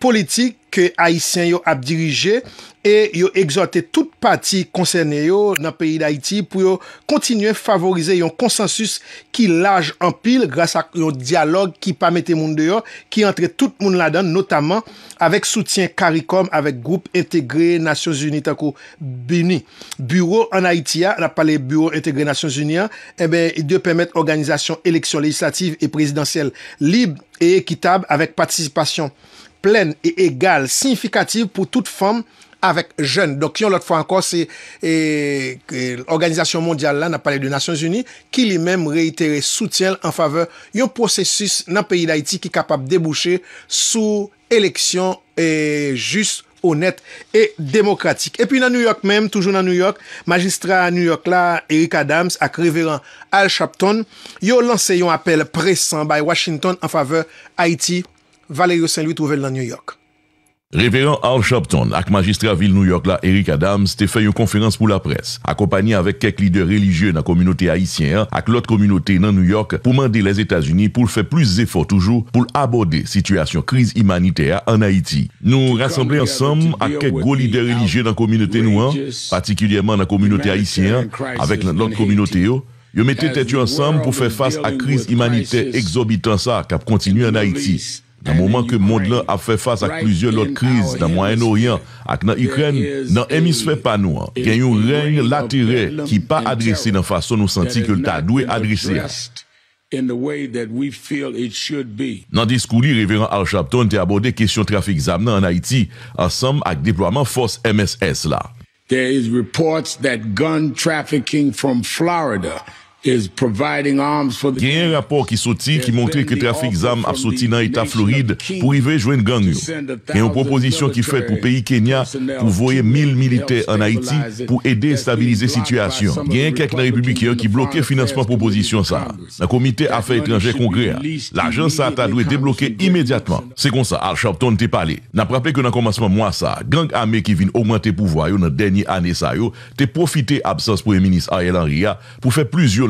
politik ke Haitien yo ap dirije e yo egzote tout pati konsene yo nan peyi d'Haiti pou yo kontinuen favorize yon konsensus ki laj an pil grasa yon dialog ki pamete moun deyo ki entre tout moun la dan notaman avèk soutien karikom avèk groupe Integre Nations Unite akou beni. Bureau an Haitia, la pale Bureau Integre Nations Unite e eh ben yon permèt organizasyon eleksyon legislative e prezidansyel lib e ekitab avèk patisipasyon. plen e egal, signifikativ pou tout fom avek jen. Donk yon lot fwa anko, se l'organizasyon mondial la nan pale de Nasyons Uni, ki li menm reitere soutyen an fave yon prosesus nan peyi d'Haiti ki kapap debouche sou eleksyon jist, honet e demokratik. E pi nan New York menm, toujou nan New York, magistra New York la, Eric Adams, ak reveran Al Chapton, yon lanse yon apel presan bay Washington an fave Haiti vale yo sen luit ouvel nan New York. Reverend Al Sharpton ak magistra vil New York la Eric Adams te fè yon konferans pou la pres, akompany avèk kek lider religye nan komunote Haitien ak lot komunote nan New York pou mandi les Etats-Unis pou l fè plus zèfort toujou pou l abode situasyon kriz imanitè an Haiti. Nou rassemblè ansam ak kek go lider religye nan komunote nou an, patikilyèman nan komunote Haitien, avèk lot komunote yo, yo mette tè tè yon ansam pou fè fass ak kriz imanitè exobitansak ap kontinu an Haiti. Nan mouman ke monde lan ap fè fase ak plizye lot kriz nan mwenyen oryan ak nan Ukren nan emis fè panou an, gen yon rey laterè ki pa adresè nan fason nou santi ke lta dwe adresè an. Nan diskou li, reveren Arshapton te abode kesyon trafik zam nan an Haiti ansam ak diploman force MSS la. There is reports that gun trafficking from Florida... Gye yon rapor ki soti, ki montre ki trafik zam ap soti nan Eta Floride pou rivey jwen gang yon. Gye yon proposisyon ki fet pou peyi Kenya pou voye 1000 militer an Haiti pou ede stabilize situasyon. Gye yon kèk nan Republikye yon ki bloke financeman proposisyon sa. Nan komite afe etranje kongre, l'ajans sa atadwe debloke imediatman. Sekon sa, alchap ton te pale. Nan prape ke nan komasyon mwa sa, gang ame ki vin oman te pouvoyo nan denye ane sa yo, te profite absans pou yon minis A.L.A.R.I.A. pou fè plizyon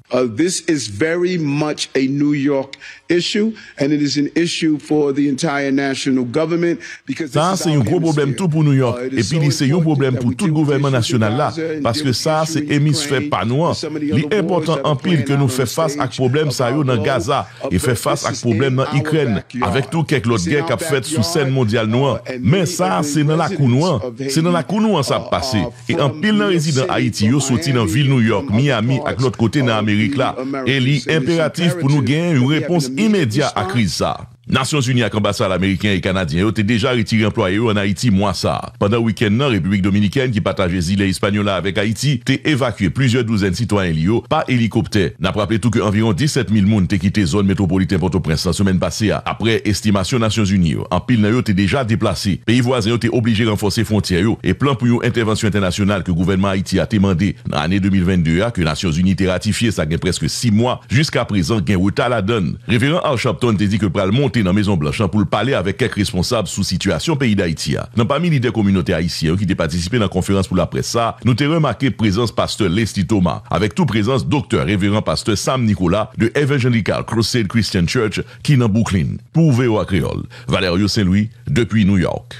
Uh, this is very much a New York issue and it is an issue for the entire national government because this is our hemisphere. Sa, se yon gro problem tout pou New York uh, et pi li se yon problem pou tout gouvernement national la parce que sa, se hemisfe pa nouan. Li important empil ke nou fe fase ak problem sa yo nan Gaza e fe fase ak problem nan Ukraine avek tou kek lot genk ap fet sou sen mondial nouan. Men sa, se nan la kou nouan. Se nan la kou nouan sa ap pase. E empil nan rezidant Haiti yo, sou ti nan vil New York, Miami, ak lot kote nan Ameri, E li imperatif pou nou gen yon repons imedya akri sa. Nasyon Zuni ak ambasal Ameriken e Kanadyen yo te deja ritiri employe yo an Haiti mwasa. Pendan wikend nan, Republik Dominiken ki patage zile Hispanyola avek Haiti, te evakwe pluzyon douzen sitwanyen li yo pa helikopte. Na praple tout ke anviron 17000 moun te kite zon Metropolitain Port-au-Prince sa semen pase a. Apre, estimasyon Nasyon Zuni yo an pil na yo te deja deplase. Peyi voazen yo te oblije renfonse fontiyen yo e plan pou yo intervensyon internasyonal ke gouvenman Haiti a temande nan ane 2022 a ke Nasyon Zuni te ratifiye sa gen preske 6 mwa jiska prezan gen wou ta la don. dans la Maison Blanche hein, pour parler avec quelques responsables sous situation situation pays d'Haïti hein. Dans parmi les li de haïtiens qui ont participé à la conférence pour la avons hein, remarqué la présence présence pasteur Leslie Thomas, avec toute présence Dr révérend pasteur Sam Nicolas de Evangelical Crusade Christian Church qui n'en Brooklyn, Pour VOA Creole, Saint-Louis, depuis New York.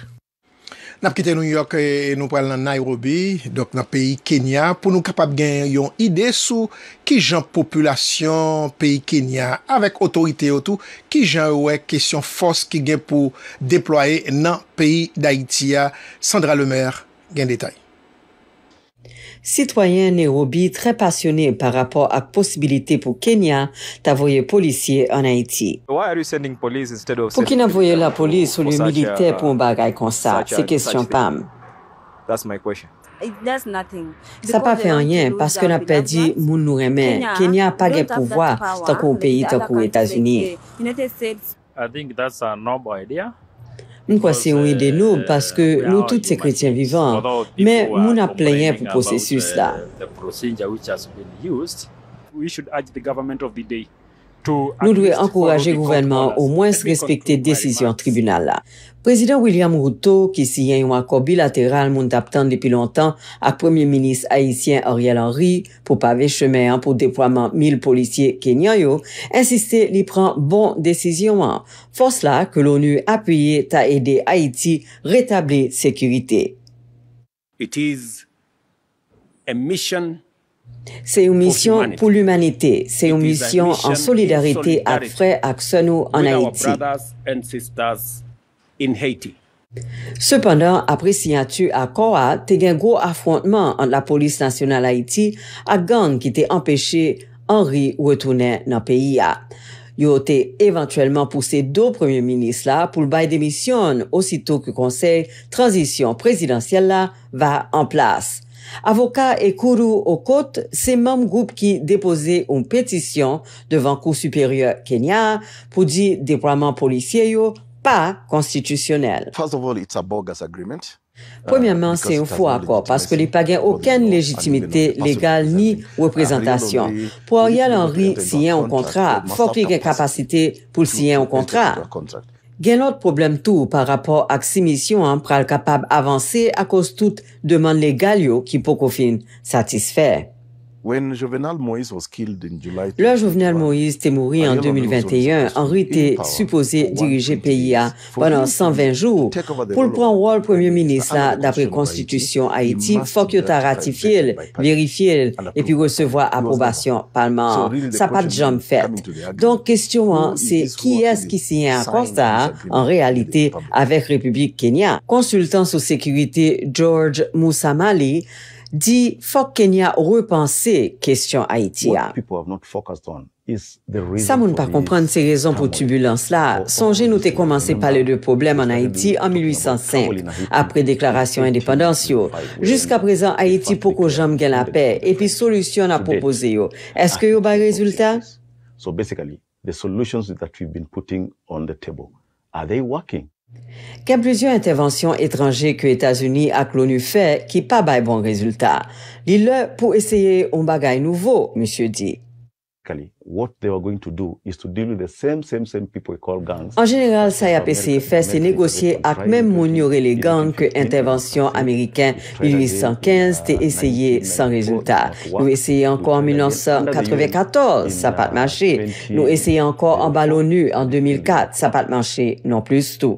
Napkite Nouyok e, e nou pwal nan Nairobi, dok nan peyi Kenya, pou nou kapap gen yon ide sou ki jan populasyon peyi Kenya avèk otorite yo tou ki jan wèk kesyon fos ki gen pou deploye nan peyi Daitya. Sandra Lemaire gen detay. Citoyen Nairobi trè pasyonè par rapport ak posibilite pou Kenya t'avoye polisye an Haiti. Pou ki nan voye la polis ou le milite pou mbagay konsa? Se kesyon pam. Sa pa fè anyen paske nan pè di moun nou remè. Kenya pa gen pouvoi tako ou peyi tako ou Etasini. I think that's a noble idea. Mwen kwa se yon yon denoub paske loutout se kretyen vivan, men mwen ap plenye pou prosesus la. Nou dwe ankouraje gouvernement ou mwens respekte desisyon tribunal la. Prezident William Routo, ki si yen yon akor bilateral moun tapten depi lontan a Premier Ministre Haitien Auriel Henry pou pave chemean pou depwaman mil polisye Kenyanyo, insiste li pran bon desisyon an. Fos la, ke l'ONU apoye ta ede Haiti retable sekurite. It is a mission... Se yon misyon pou l'umanite, se yon misyon an solidarite ak fre ak sonou an Haiti. Sependan, apres si yon tu ak koa, te gen gwo afrontman an la polis nasyonal Haiti ak gang ki te empeshe Henri Ouetounen nan peyi ya. Yo te eventuellement pousse do premier-ministre la pou l'baye demisyon osito ki konsey transition prezidentielle la va an plas. Avoka Ekuru Okote, se mam goup ki depoze un petisyon devan kou superior Kenya pou di depoaman polisye yo pa konstitusyonel. Premyaman, se ou fwa akor, paske li pa gen oken legitimite legal ni reprezentasyon. Po a yal anri siyen an kontra, fok li gen kapasite pou siyen an kontra. gen lot problem tou pa rapor ak si misyon an pral kapab avanse ak os tout deman legal yo ki pokofin satisfè. Lorsque Jovenel Moïse était mort en 2021, Henri était supposé diriger PIA pendant 120 jours. Pour le prendre rôle premier ministre, d'après Constitution Haïti, il faut qu'il ratifié, vérifié et puis recevoir approbation parlement. Ça pas de jambe faite. Donc, question, hein, c'est qui est-ce qui signe un constat en réalité avec République Kenya? Consultant sous sécurité George Mali, Di, fok kenya repanse kestyon Haitia. Sa moun pa komprende se rezon pou tubulans la, sonje nou te komanse pale de problem an Haiti an 1805 apre deklarasyon independens yo. Juska prezan Haiti poko jom gen la pe, epi solusyon an popoze yo. Eske yo bay rezultat? So basically, the solutions that we've been putting on the table, are they working? Kèm plizyon intervansyon etranje ke Etasuni ak lonu fè ki pa bay bon rezultat. Li lè pou esye yon bagay nouvo, monsye di. An genel, sa yap esye fè se negosye ak men moun yore le gang ke intervansyon Ameriken 1815 te esye yon rezultat. Nou esye yon kon en 1994 sa pat mache. Nou esye yon kon an balonu en 2004 sa pat mache non pliz tou.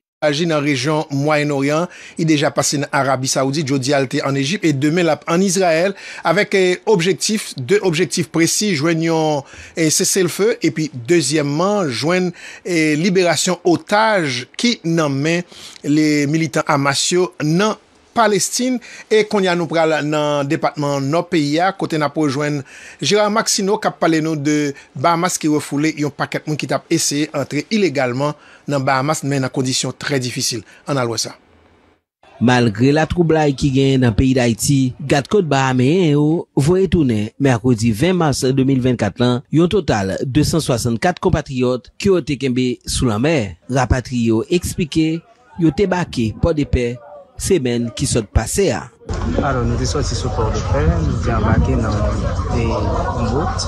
Agi nan rejon Moyen-Orient, i deja pase nan Arabi Saoudi, Jodialte an Egypte, e demen la an Israel, avek eh, objektif, de objektif presi, joen yon seselefe, e pi dezyemman, joen liberasyon otaj ki nan men le militant Amasyo nan palestine e konya nou pral nan depatman nou peya kote na pojwen jira maksino kap pale nou de Bahamas ki wou foule yon paket moun ki tap ese entre ilegalman nan Bahamas men nan kondisyon tre difícil an alwa sa. Malgre la troubla yi ki gen nan peyi d'Haïti, Gat Kote Bahame en yo vou etounen merkodi 20 mars 2024 lan yon total 264 kompatriyot ki wou tekembe sou la mer. Rapatri yo ekspike, yo tebake pod epey, semen ki sot pase a. Alors nou de sot si sou port de pre, nou di ambake nan mout,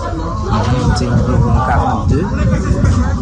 mouten 42, mouten 42,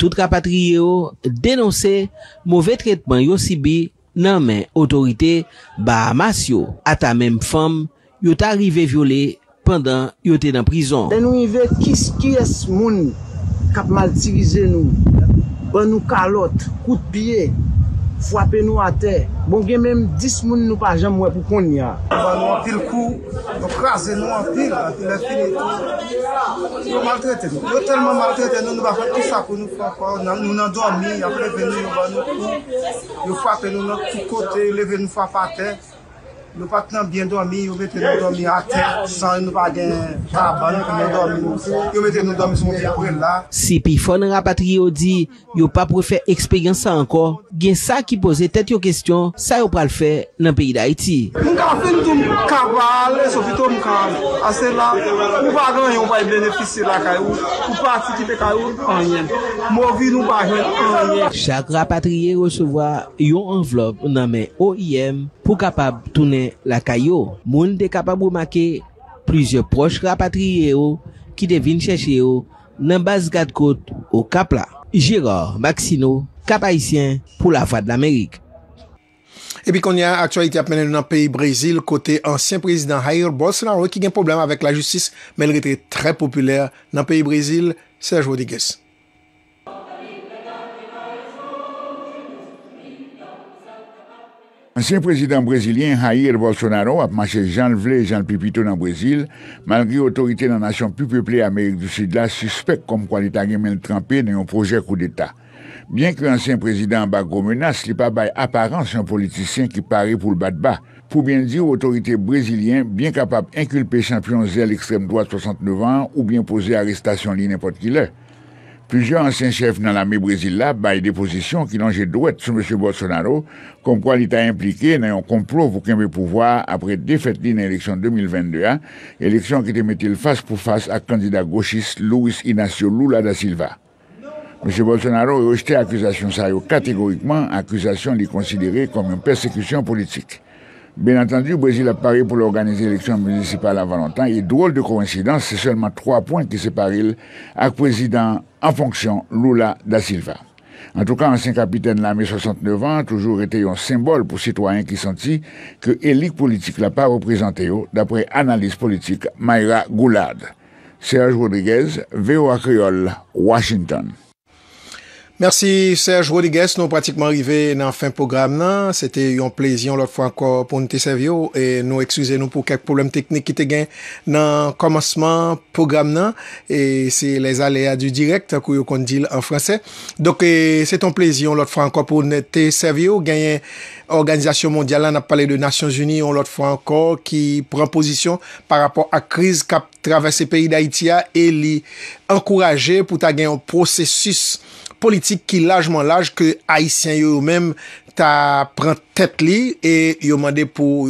Tout kapatriye yo denonse mouve tretman yo si bi nan men otorite ba amasyo ata menm fom yo ta rive viole pandan yo te nan prison. fwape nou a te, bon gen menm 10 moun nou pa jam wè pou kon ni a. Yo ban nou an pil kou, yo krasen nou an pil, an pil an pil etou. Yo mal treten nou, yo telman mal treten nou, nou ba fwen tout sa pou nou fwa pa, nou nan dormi, apre ven nou yo ban nou kou, yo fwape nou nou tout kote, leve nou fwa pa te. Yo pati nan bien domi, yo mette nou domi a ten, san yo nou pa gen taban, yo mette nou domi sou moun gen pou en la. Si pi fon rapatriyo di, yo pa pou fe eksperyansa anko, gen sa ki pose tet yo kestyon, sa yo pa le fe nan peyi da iti. Moun ka fin tou mou kabal, eh, so fitou mou kam, a se la, ou pa gen yon bay benefisi la kay ou, ou pati ki pe kay ou, mou vi nou pa gen, moun gen. Chak rapatriye resevoa yon envelope nan men OIM. Pou kapab toune la kayo, moun de kapab ou make plize proche rapatriye yo ki devine chèche yo nan bas gade kote ou kapla. Girard Maxino, kapayisyen pou la vat d'Amerik. E pi kon ya, aktualite ap menen nan peyi Brezil, kote ansyen prezident Jair Bolsonaro ki gen problem avèk la justice men rete tre populèr nan peyi Brezil, Serge Rodiguez. Ansyen prezidant brezilyen Jair Bolsonaro ap mache Jan Vlej Jan Pipito nan Brezil, mal gri otorite nan nasyon pi peple Amerik du Sidla suspek kom kwa lita gen men trempè nan yon proje kou d'eta. Bien ki l'ansyen prezidant bago menas, li pa bay aparan se yon politisyen ki pare pou l'badba. Pou bien di ou otorite brezilyen, bien kapap inkulpe champion zè l'ekstrem doat 69 an ou bien pose arrestasyon li nipot ki lè. Plusieurs anciens chefs dans l'armée brésilienne là, des positions qui n'ont droit sur M. Bolsonaro, comme quoi il était impliqué dans un complot pour qu'il le pouvoir après défaite d'une élection 2022, hein. élection qui était mettée face pour face à candidat gauchiste Luis Inacio Lula da Silva. M. Bolsonaro a rejeté l'accusation ça catégoriquement, accusation est considérer comme une persécution politique. Bien entendu, Brésil a paré pour organiser l'élection municipale avant longtemps. Et drôle de coïncidence, c'est seulement trois points qui séparent le président en fonction Lula da Silva. En tout cas, ancien capitaine de l'armée 69 ans a toujours été un symbole pour citoyens qui sentit que l'élite politique l'a pas représenté, d'après analyse politique Mayra Goulard. Serge Rodriguez, VOA Creole, Washington. Mersi Serge Rodiguez, nou pratikman rive nan fin program nan. Sete yon plezi, yon lot fwa anko pou nou te seveyo. E nou eksuse nou pou kek problem teknik ki te gen nan komanseman program nan. E se le non? zale a du direk, ta kou yo kondil an fransè. Dok se ton plezi, yon lot fwa anko pou nou te seveyo. Genyen Organizasyon Mondial an ap pale de Nasyons Uni, yon lot fwa anko ki pren posisyon par rapport a kriz kap travesse peyi d'Aitia e li ankoraje pou ta genyon prosesus. politik ki lajman laj ke haisyen yo ou menm ta pren tet li e yo mande pou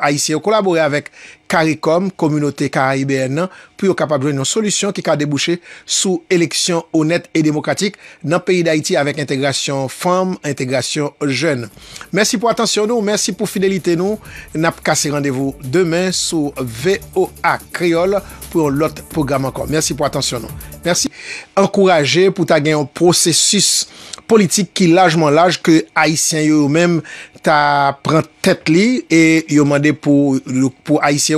haisyen yo kolabori avek. Karikom, Komunote Karai BN pou yo kapablou yon solusyon ki ka debouché sou eleksyon honet e demokratik nan peyi d'Haïti avèk integrasyon fòm, integrasyon jèn. Mèsi pou atensyon nou, mèsi pou fidélité nou, nap kase randevou demè sou VOA Kriol pou yon lot program ankon. Mèsi pou atensyon nou. Mèsi ankourajè pou ta gen yon prosesus politik ki lajman laj ke Haitien yo ou mèm ta pran tèt li e yo mandè pou Haitien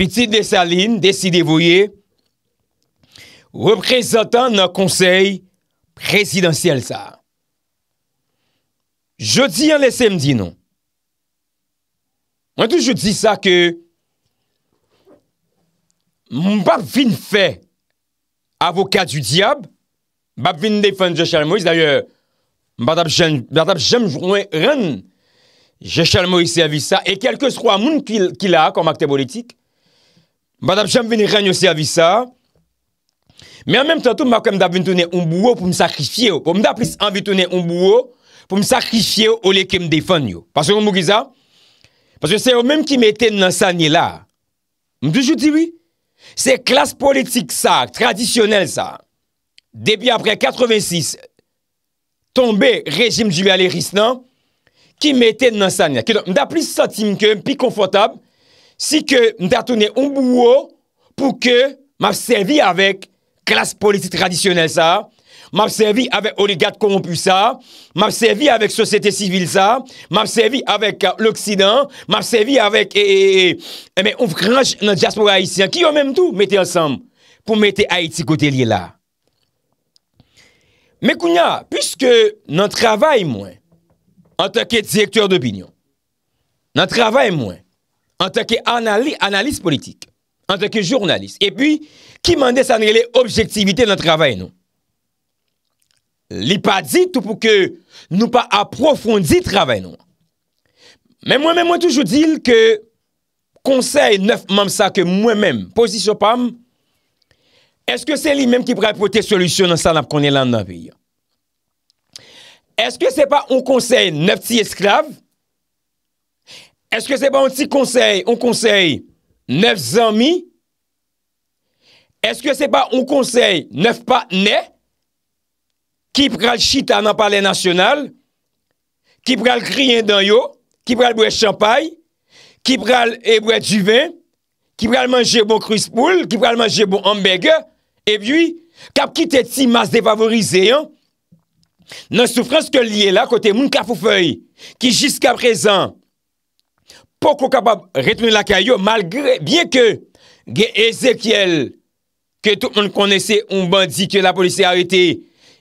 Petit Dessaline, décidez vous représentant le conseil présidentiel, conseil Je dis Jeudi lese samedi samedi non. Moi, tout je ça que, que vin du diable, Je vin defen Moïse, d'ailleurs, je ne tap pas Moïse ren Moïse service quel quelque soit monde monde qu'il a comme acteur politique, Mba dap chanm veni renyo servisa. Me an menm tentou mba kwen mda veni tounen ou mbuwo pou msakrifye ou. Mba mda plis an veni tounen ou mbuwo pou msakrifye ou ou leke mdey fanyo. Pase ou mbou giza? Pase se ou menm ki meten nan sanye la. Mbi jou diwi? Se klas politik sa, tradisyonel sa. Depi apre 86, tombe rejim jubile rist nan, ki meten nan sanye. Mda plis sati mke mpi konfotab. Si ke mta tounen un bouwo pou ke m ap servi avèk klas politi tradisyonel sa, m ap servi avèk oligat korompu sa, m ap servi avèk sosyete sivil sa, m ap servi avèk l'Oksidan, m ap servi avèk e, e, e, e me ouvranj nan jaspo haitian, ki yo menm tou mette ansam pou mette Haiti kote liye la. Me kounya, pwiske nan travay mwen, an takè direktor d'opinyon, nan travay mwen, an teke analis politik, an teke jounalis. E pi, ki mande sanye le objektivite nan travay nou? Li pa dit ou pou ke nou pa aprofondi travay nou? Men mwen mwen toujou dil ke konsey neuf mam sa ke mwen men, posi sopam, eske se li men ki pre poti solusyon nan san ap konye lan nan vi? Eske se pa ou konsey neuf ti esklave? eske se pa on ti konsey, on konsey nef zanmi, eske se pa on konsey nef pa ne, ki pral chita nan pale nasyonal, ki pral krien dan yo, ki pral boue champay, ki pral e boue du vin, ki pral manje bon krispoul, ki pral manje bon ambege, e byi, kap ki te ti mas defavorize, nan soufrans ke liye la, kote moun kafou fey, ki jiska prezan, pokou kapab retounen lakay yo, malgre bien ke ge Ezekiel, ke tout moun konesse, ou bandi ke la polisi a ete,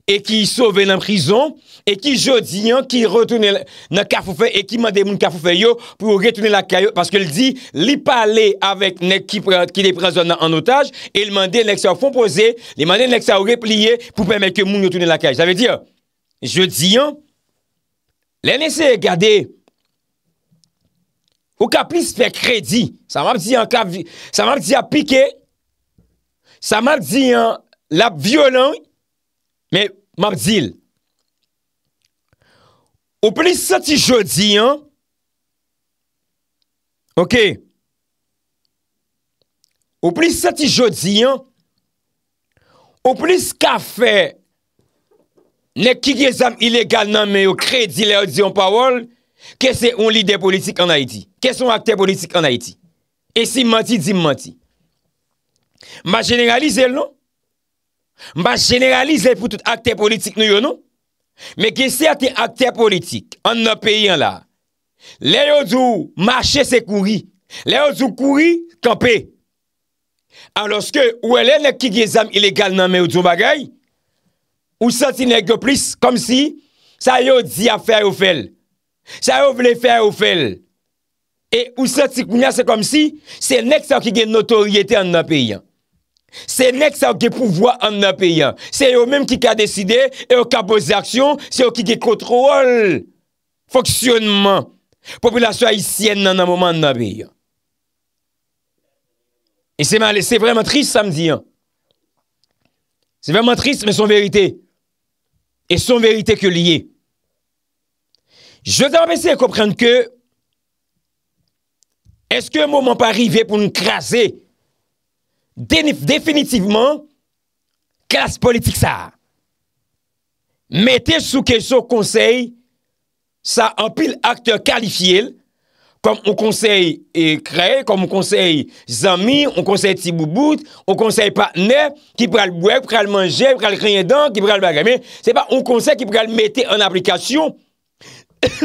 e ki souven nan prizon, e ki jodi an, ki retounen nan kafoufe, e ki mande moun kafoufe yo, pou retounen lakay yo, paske l di, li pale avèk nek ki deprezonan an otaj, e l mande nek sa fompose, li mande nek sa ou repliye, pou pèmè ke moun yo tounen lakay. Javi di, jodi an, le nese gade, Ou ka plis fè kredi, sa map di an, sa map di ap pike, sa map di an, lap violent, me map dil. Ou plis sati jodi an, ou plis sati jodi an, ou plis ka fè nek ki ge zam ilegal nanme ou kredi le odyon pawol, Kese yon lider politik an Haiti? Kese yon akter politik an Haiti? E si manti, di manti. Ma generalize l nou? Ma generalize l pou tout akter politik nou yon nou? Me kese ati akter politik an nou peyi an la? Le yon djou mache se kouri. Le yon djou kouri, kampe. An loske ou elen ne ki gizam ilegal nan men yon djou bagay, ou santi negopris kom si, sa yon di afer yon fel. Sa yo vle fè a yo fèl E ou sa ti kounyase kom si Se nek sa yo ki gen notoryete an apè yan Se nek sa yo ki pouvo an apè yan Se yo menm ki ka deside E yo ka pose aksyon Se yo ki gen kontrol Foksyonman Populasyon ayisyen nan an apè yan E se male se vreman trist sa mdi an Se vreman trist men son verite E son verite ke liye Je dois essayer de comprendre que est-ce que un moment pas arrivé pour nous craser définitivement classe politique ça mettez sous question conseil ça en pile acteur qualifié comme on conseille et eh, créé, comme on conseille amis, on conseille tiboubout, on conseille partenaire qui pourra le boire, qui pourra le manger, qui pourra le rien dedans, qui pourra le bagarre. c'est pas un conseil qui pourra le mettre en application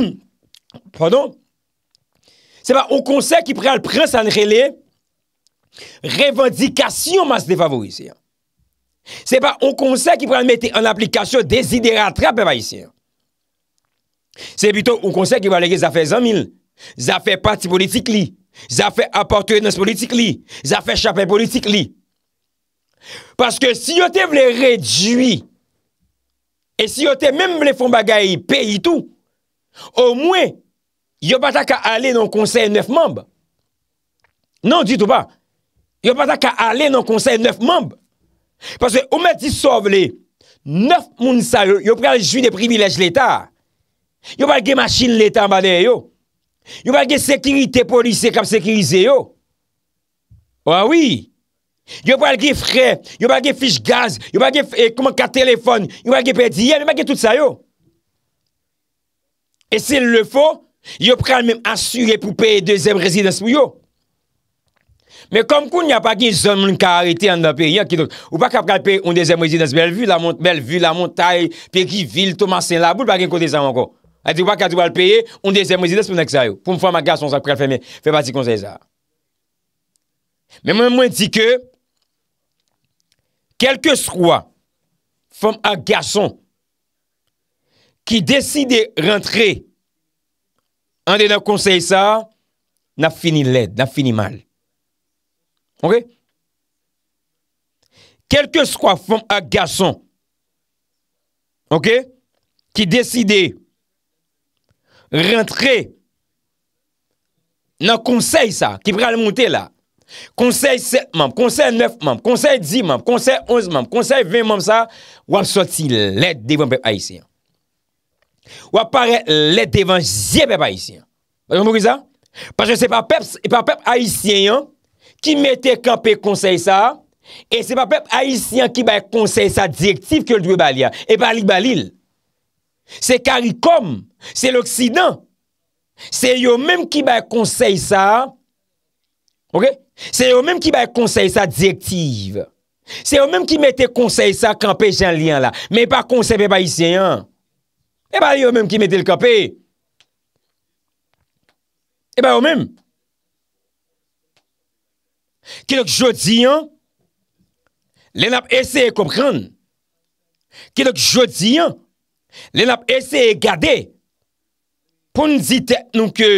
Se pa ou konsek ki pre al prens an rele, revendikasyon mas defavou isi. Se pa ou konsek ki pre al mette an aplikasyon desi de ratrap apen pa isi. Se bitou ou konsek ki pre al legye zafè zanmil, zafè pati politik li, zafè aportu et nas politik li, zafè chapè politik li. Paske si yo te vle rejwi, e si yo te menm vle fon bagay peyi tou, Ou mwen, yo pata ka ale nan konsey neuf mamb. Nan, di tou pa. Yo pata ka ale nan konsey neuf mamb. Paswe ou men disovle, neuf moun sa yo, yo pral jwi de privilej l'Etat. Yo palge masjin l'Etat mbade yo. Yo palge sekirite polise kap sekirize yo. Ah ou awi. Yo palge fre, yo palge fich gaz, yo palge komon ka telefon, yo palge pediye, yo palge tout sa yo. Yo. E se le fo, yo pral mem asyre pou peye dezem rezidens pou yo. Me kom koun ya pa gen zon moun karite an da peye. Ou pa ka pral peye un dezem rezidens bel vu, la monta, bel vu, la monta, peye ki vil, toman sen la boul, pa gen kote zan wanko. A di wak ka di wal peye, un dezem rezidens pou nek zay yo. Pou m fwa m a gason zan pral fèmè, fèm pati kon zay zan. Me mwen mwen di ke, kelke sroa fwa m a gason, ki deside rentre an de nan konsey sa, nan fini led, nan fini mal. Ok? Kelke skwa fom a gason, ok, ki deside rentre nan konsey sa, ki pral monte la, konsey 7 mam, konsey 9 mam, konsey 10 mam, konsey 11 mam, konsey 20 mam sa, wap soti led di wap pe aisey an. Ou apare let devan zye pe pa aisyen Pajan mou ki sa? Pajan se pa pep aisyen yon Ki mete kanpe konsey sa E se pa pep aisyen ki bay konsey sa direktiv ke ljou bali an E bali balil Se karikom Se l oksidan Se yo menm ki bay konsey sa Ok? Se yo menm ki bay konsey sa direktiv Se yo menm ki mete konsey sa kanpe jan li an la Menm pa konsey pe pa aisyen yon E ba yon menm ki me delkapi. E ba yon menm. Kelo k jodi yon, lè nap ese e kompran. Kelo k jodi yon, lè nap ese e gade. Pon zite nou ke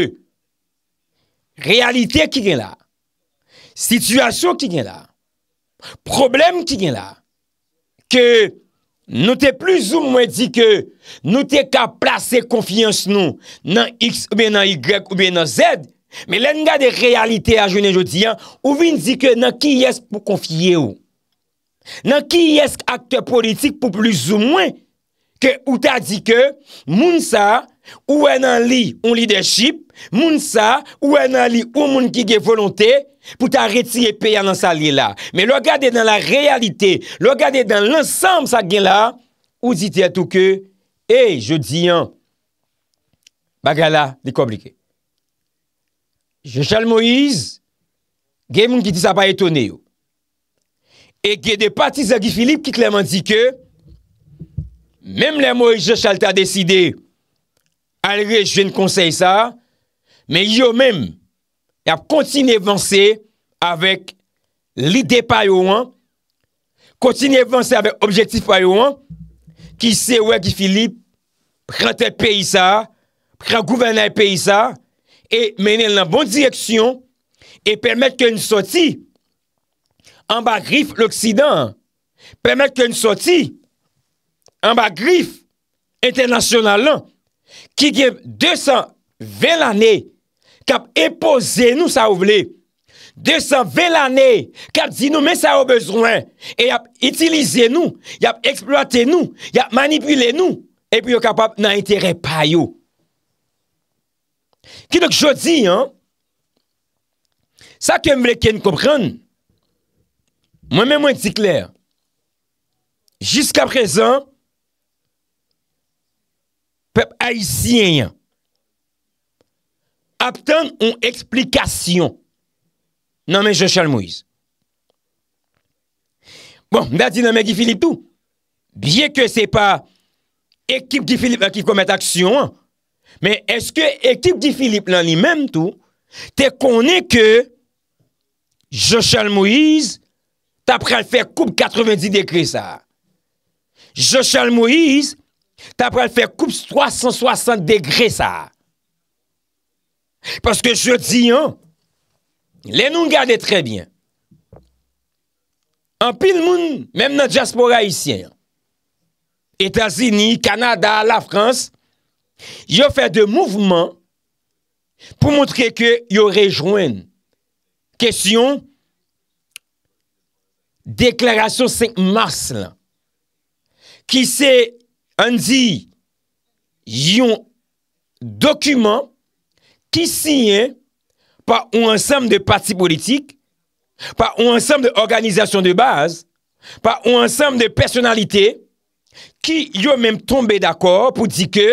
realite ki gen la. Situasyon ki gen la. Problem ki gen la. Ke Nou te plus ou mwen di ke nou te ka plase konfiyans nou nan X ou be nan Y ou be nan Z. Me len ga de realite a jounen joti an, ou vin di ke nan ki yes pou konfiyen ou. Nan ki yes akte politik pou plus ou mwen. Ke ou ta di ke moun sa ou enan li ou lideship, moun sa ou enan li ou moun ki ge volonte. pou ta reti e peya nan sa li la. Me lo gade dan la realite, lo gade dan lansam sa gen la, ou zite a touke, hey, je diyan, bagala, di koblike. Jochal Moïse, gen moun ki di sa pa etone yo. E gen de pati Zaghi Philippe ki tleman di ke, mem le Moïse Jochal ta deside, alre, jwen konsey sa, men yo mem, ap kontine vansè avèk li depay ouan, kontine vansè avèk objektif pay ouan, ki se wèk ki Filip prantèl peyisa, prangouvenèl peyisa, e menèl nan bon direksyon e pèrmèt ke nou soti an bagrif l'Oksidan, pèrmèt ke nou soti an bagrif internasyonalan, ki gen 220 anè kap epose nou sa ou vle, 200 vel ane, kap di nou men sa ou bezwen, e yap itilize nou, yap exploate nou, yap manipule nou, epi yo kapap nan entere payou. Ki dok jodi, sa kem vle ken koupran, mwen mwen ti kler, jiska prezan, pep aisyen yon. Aptan ou eksplikasyon. Nan men Jochal Moïse. Bon, mda di nan men Gifilip tout. Biye ke se pa ekip Gifilip akif komet aksyon. Men eske ekip Gifilip nan li men tout. Te konen ke Jochal Moïse tapre al fe koup 90 degre sa. Jochal Moïse tapre al fe koup 360 degre sa. Paske je di an, le nou gade tre bien. An pil moun, menm nan diaspora isye an, Etasini, Kanada, la Frans, yo fè de mouvment pou moutre ke yo rejouen kesyon deklarasyon 5 mars la. Ki se an di yon dokumen Ki siyen pa ou ansam de pati politik, pa ou ansam de organizasyon de baz, pa ou ansam de personalite, ki yo menm tombe d'akor pou di ke,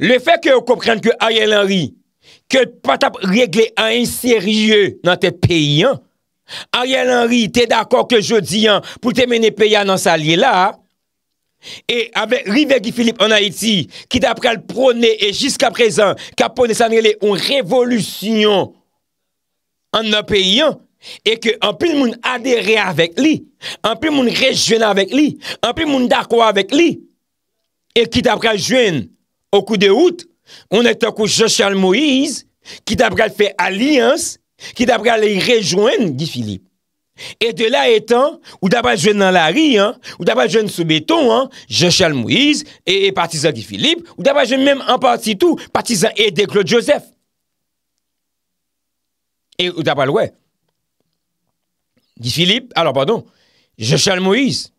le fek yo komprende ke Ariel Henry ke patap regle anserye nan te peyi an, Ariel Henry te d'akor ke jodi an pou te mene peyi an nan sa liye la, E ave Rivek Gifilip an Haiti, ki dabre al prone e jiska prezan kapone sanyele un revolusyon an nan peyan, e ke anpil moun adere avèk li, anpil moun rejwen avèk li, anpil moun dakwa avèk li, e ki dabre al jwen au kou de out, kon eto kou Joshua Moise, ki dabre al fe alians, ki dabre al rejwen Gifilip. Et de la etan, ou d'abal jwen nan la ri, ou d'abal jwen sou beton, Jechal Moise, et partizan di Philippe, ou d'abal jwen menm en partitou, partizan et de Claude Joseph. Et ou d'abal wè. Di Philippe, alor pardon, Jechal Moise.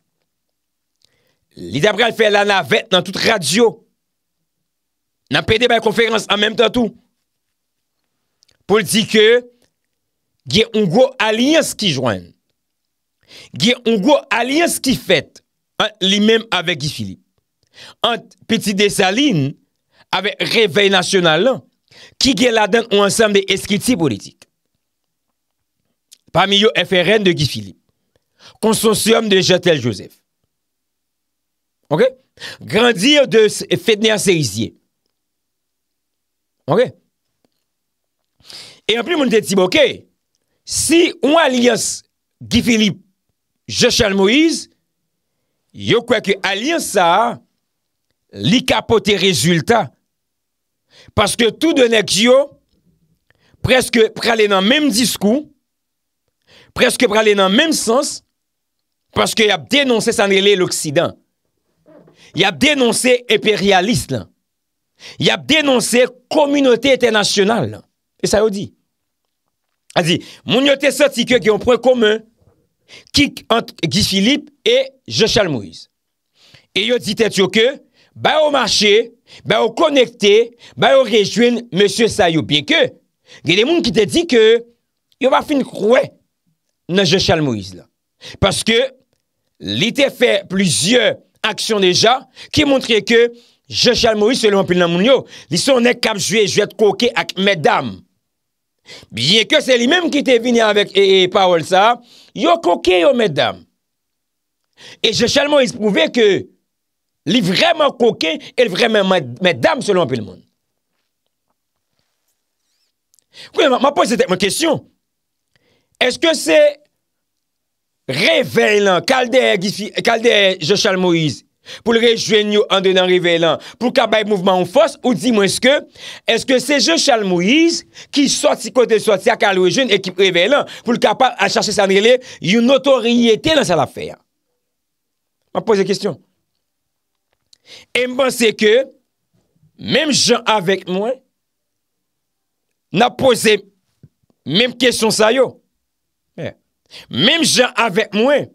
Li d'abal fè la navette nan tout radio. Nan pède bè konferans an mèm tan tou. Po l'di ke... Ge yon gwo alians ki jwenn. Ge yon gwo alians ki fèt. An li mèm avè Gifili. An piti desaline. Avè réveil nasyonal lan. Ki gen la den ou ansèm de eskiti politik. Pamiyo FRN de Gifili. Konsosyom de Jatel Josef. Ok? Grandi ou de Fetnea Serizye. Ok? E an pli moun te tibokey. Si ou alians Gifilip Jochal Moïse, yo kwa ki alians sa, li kapote rezultat. Paske tout de nek yo, preske prale nan menm diskou, preske prale nan menm sens, paske yap denonse Sanrele l'Oksidan. Yap denonse imperialiste. Yap denonse komunote etenasyonal. E sa yo di. A zi, moun yo te soti ke ge yon prekomen ki ant Gifilip e Jochal Moïse. E yo ditet yo ke, ba yo mache, ba yo konekte, ba yo rejwen Monsie Sayo. Bien ke, ge de moun ki te di ke, yo va fin kouè nan Jochal Moïse la. Paske, li te fe plizye aksyon deja ki moun tre ke Jochal Moïse se lompil nan moun yo. Li son ek kap jwe, jwe te kouke ak medam. Biye ke se li menm ki te vini anvek e Paul sa, yo koke yo meddam. E Jechal Moïse pouve ke li vremen koke e vremen meddam selon pe l moun. Kouye, ma pose te mwen kesyon. Eske se revelan kalde Jechal Moïse? pou l rejwen yo an denan revelan pou kabay mouvman ou fos ou di mwen eske eske se je chalmouiz ki soti kote soti akal ou jen ekip revelan pou l kapal a chache san rele yon notori ete lan sa la fe ma pose kestyon e mwen se ke menm jen avek mwen na pose menm kestyon sa yo menm jen avek mwen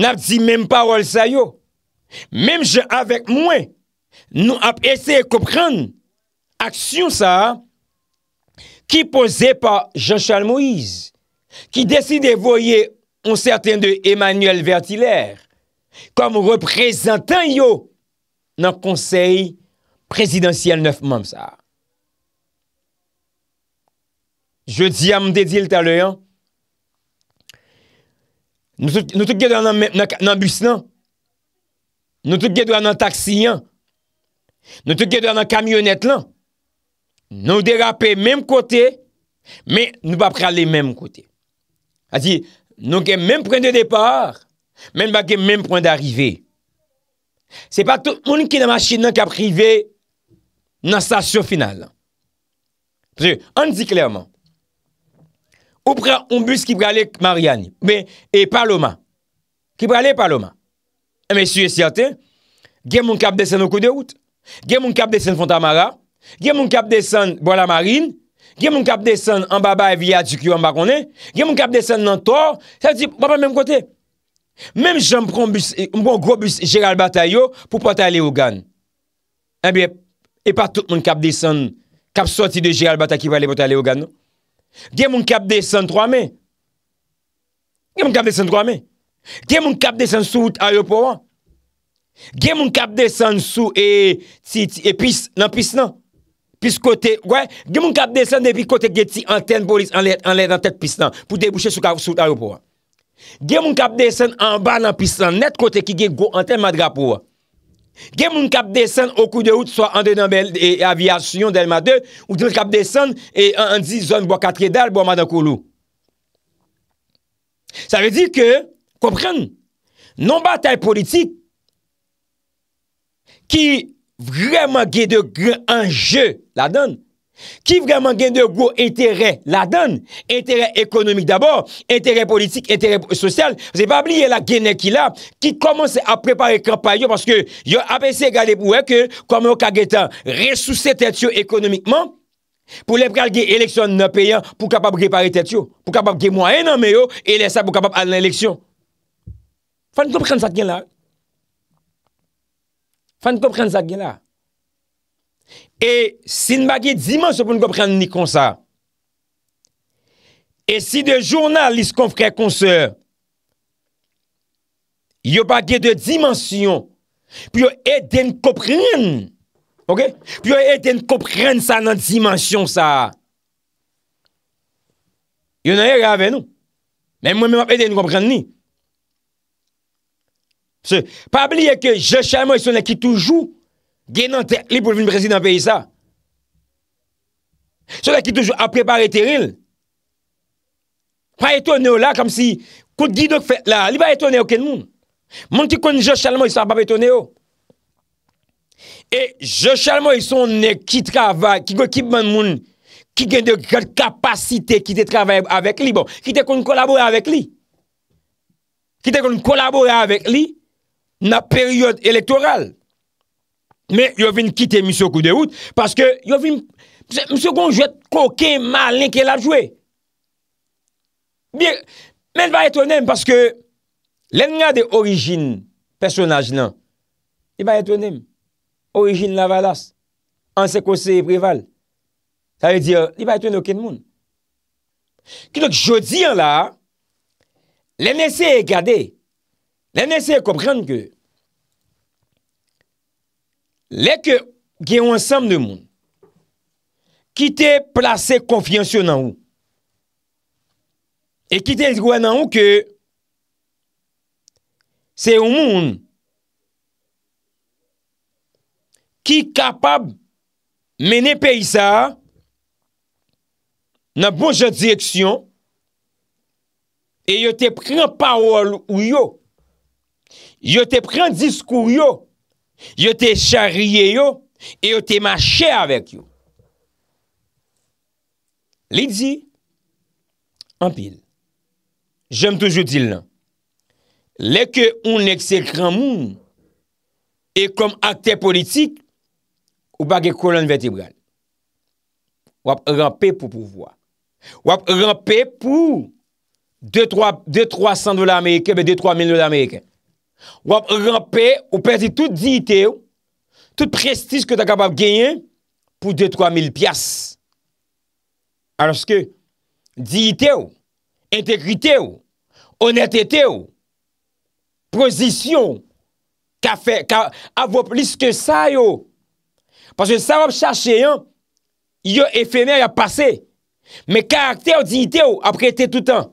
na di menm parol sa yo Mem je avek mwen nou ap ese kopran aksyon sa ki pose pa Jean-Charles Moïse ki deside voye on certain de Emmanuel Vertilère kom reprezentan yo nan konsey prezidansyen 9 manm sa. Je di am dedil taloyan. Nou te gade nan bus nan. Nou tou kèdwa nan taksiyan. Nou tou kèdwa nan kamyonèt lan. Nou derape menm kote. Men nou pa pral le menm kote. Azi, nou kèm menm point de depar. Menm pa kèm menm point de arrivé. Se pa tout moun ki nan masjin nan ka privé. Nan sa chou final. Prè, an di klèrman. Ou prè, ou bus ki pral le k Marianne. Men, e Paloma. Ki pral le Paloma. Mwen siye sierte, gen mwen kap desen au kou de wout, gen mwen kap desen fonta mara, gen mwen kap desen bola marine, gen mwen kap desen ambaba evya dik yo mba kone, gen mwen kap desen nan tor, sa di pa pa menm kote. Menm jan mwen mwen gro bus bon geral batay yo pou pata ele o gan. E eh pa tout mwen kap desen kap soti de geral batay ki wale pata ele o gan nou. Gen mwen kap desen 3 men. Gen mwen kap desen 3 men. Gye moun kap desen sou wout aropo wa? Gye moun kap desen sou e, e pis nan pis nan? Pis kote, wè? Gye moun kap desen depi kote gye ti anten polis an lèd an tèt pis nan? Pou debouchè sou ka wout aropo wa? Gye moun kap desen an ba nan pis nan net kote ki gye go anten madra po wa? Gye moun kap desen okou de wout so an de nan e, e avyasyon del ma de? Ou di moun kap desen e an di zon bwa katredal bwa madan kou lou? Sa re di ke... Fopren, non batal politik ki vreman gen de gro enje la don, ki vreman gen de gro entere la don, entere ekonomik dabor, entere politik, entere sosyal, se pa bli yon la genekila ki komanse aprepare kampanyo paske yon apese gade pou eke koman yo kage tan resuse tetyo ekonomikman pou lepral gen eleksyon nan payan pou kapap gepare tetyo, pou kapap gen mwen anmeyo e lesa pou kapap anleleksyon. Fan kopren sa gen la. Fan kopren sa gen la. E si n bagye dimensyon pou n kopren ni kon sa. E si de jounalist kon frek kon se. Yo bagye de dimensyon. Pyo et den kopren. Ok. Pyo et den kopren sa nan dimensyon sa. Yo nan e rave nou. Men mwen mwen ap et den kopren ni. Ok. Se pabliye ke Jo Chalmoye son la ki toujou genante li pou vin prezident pe yisa. Son la ki toujou aprepar eteril. Pa etone yo la kam si kout gidok fe la, li ba etone yo ken moun. Moun ki kon Jo Chalmoye san pa etone yo. E Jo Chalmoye son ne ki travay, ki go kipman moun ki gen de kapasite ki te travay avèk li bon. Ki te kon kolaborè avèk li. Ki te kon kolaborè avèk li. na peryode elektoral men yo vin kite miso kou de wout paske yo vin miso kon jwet koke malen ke la jwe men ba etonem paske len nga de orijin personaj nan li ba etonem orijin la valas an se kose prival li ba eton oken moun ki dok jodi an la len ese e gade Lè nè sè kòprenn kè, lè kè gè ou ansam dè moun, ki te plase konfiansyon nan ou, e ki te zwa nan ou kè, se ou moun, ki kapab mène pe isa, nan bonjè direksyon, e yo te pren pawol ou yo, yo te pren diskour yo, yo te charie yo, e yo te mache avèk yo. Lè di, anpil, jèm toujou di lè, lè ke ou nèk se kran moun, e kom akte politik, ou bagè kolon vetibral. Wap rampè pou pouvoi. Wap rampè pou 2-3 cent dola Amerike, be 2-3 mil dola Amerike. Wap rampè, wap perdi tout diite yo, tout prestij ke ta kapap genyen pou 2-3 mil pias. Anoske, diite yo, integrite yo, honetete yo, position, ka avop liske sa yo. Paske sa wap chache yon, yo efeme a yon pase. Me karakter diite yo ap rete tout an.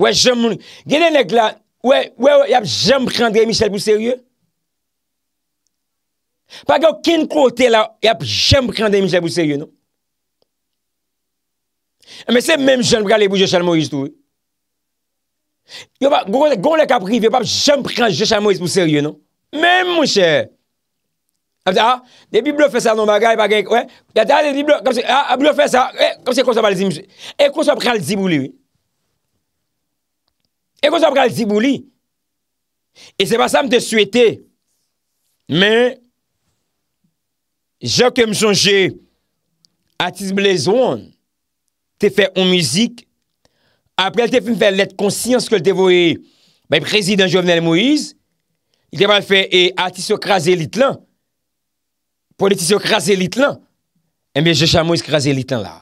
Wè jèm mouni, gèdè nèk la, wè wè wè, yap jèm pran de Michel Boussérieux. Pagè wè kin kote la, yap jèm pran de Michel Boussérieux nou. Mè se mèm jèm pran le bouche de Chalmouris tout wè. Yo wè, gon lèk aprivi, yop ap jèm pran de Chalmouris Boussérieux nou. Mèm moun chè. A, dè bi blo fè sa nou bagay, pagè, wè, yatè a, dè bi blo, a, a blo fè sa, wè, kom se kon se pran le Ziboulé, wè, kon se pran le Ziboulé, wè. E kon sa pral zibou li. E se pa sa m te swete. Men, jok kem chonje atis blezoun, te fe ou mizik, apre te fe m fe let konsyans ke l te voye prezident Jovenel Moïse, e atis yo kraselit lan, politis yo kraselit lan, e eh men Jechal Moïse kraselit lan la.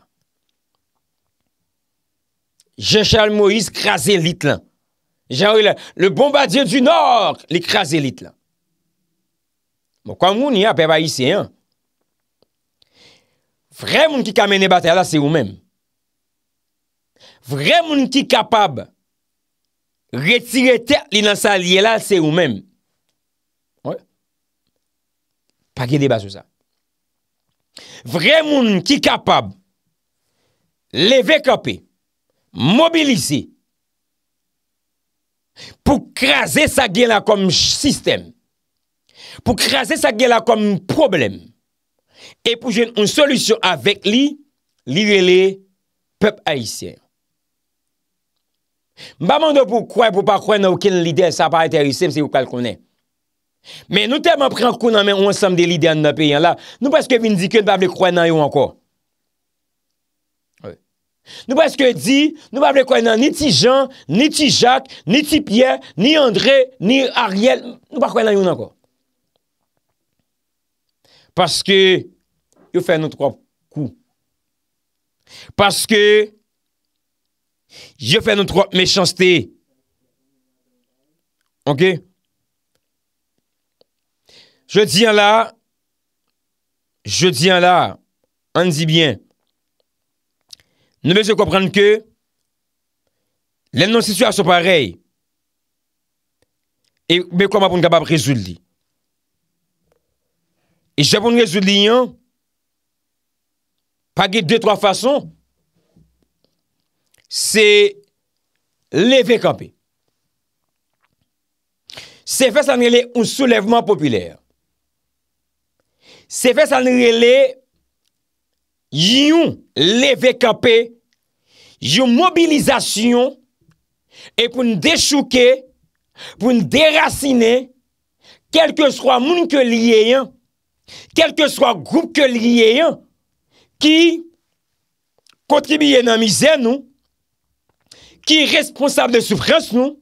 Jechal Moïse kraselit lan. jan wè lè, lè bombardier du nord, lè kras elit lè. Mwen bon, kwa mwoun yè, apè pa yisi yè. Vre moun ki kamene batè la, se ou mèm. Vre moun ki kapab, retire tè, li nan sa liye la, se ou mèm. Wè. Pakè debat sou sa. Vre moun ki kapab, leve kapè, mobilisi, Pou krasè sa gen la kom sistem, pou krasè sa gen la kom problem, e pou jen un solusyon avèk li, li rele pep haisyen. Mba mwanda pou kwen pou pa kwen nou ken lide sa pa ete haisyen mse yon kal konen. Men nou teman pren kounan men ou ansam de lide an nou peyen la, nou paske vin diken pa vle kwen nan yon anko. Nous pas que dit, nous pas quoi non, ni ti Jean, ni ti Jacques, ni ti Pierre, ni André, ni Ariel, nous pas quoi a encore. Parce que je fais notre trois coup Parce que je fais notre trois méchancetés. OK Je dis là, je dis là, on dit bien. Nou mwen se komprenn ke lè nan situasyon parey e mwen kon mwen pou n'kabab rezouli. E jè pou n'rezouli yon pa ki dè tro fason se lè vè kampe. Se fè san rè lè ou sou lèvman popüler. Se fè san rè lè yon leve kapè, yon mobilizasyon, e pou n dechouke, pou n derasine, kelke swa moun ke liyeyen, kelke swa group ke liyeyen, ki kontribiyen an mizè nou, ki responsab de soufrans nou,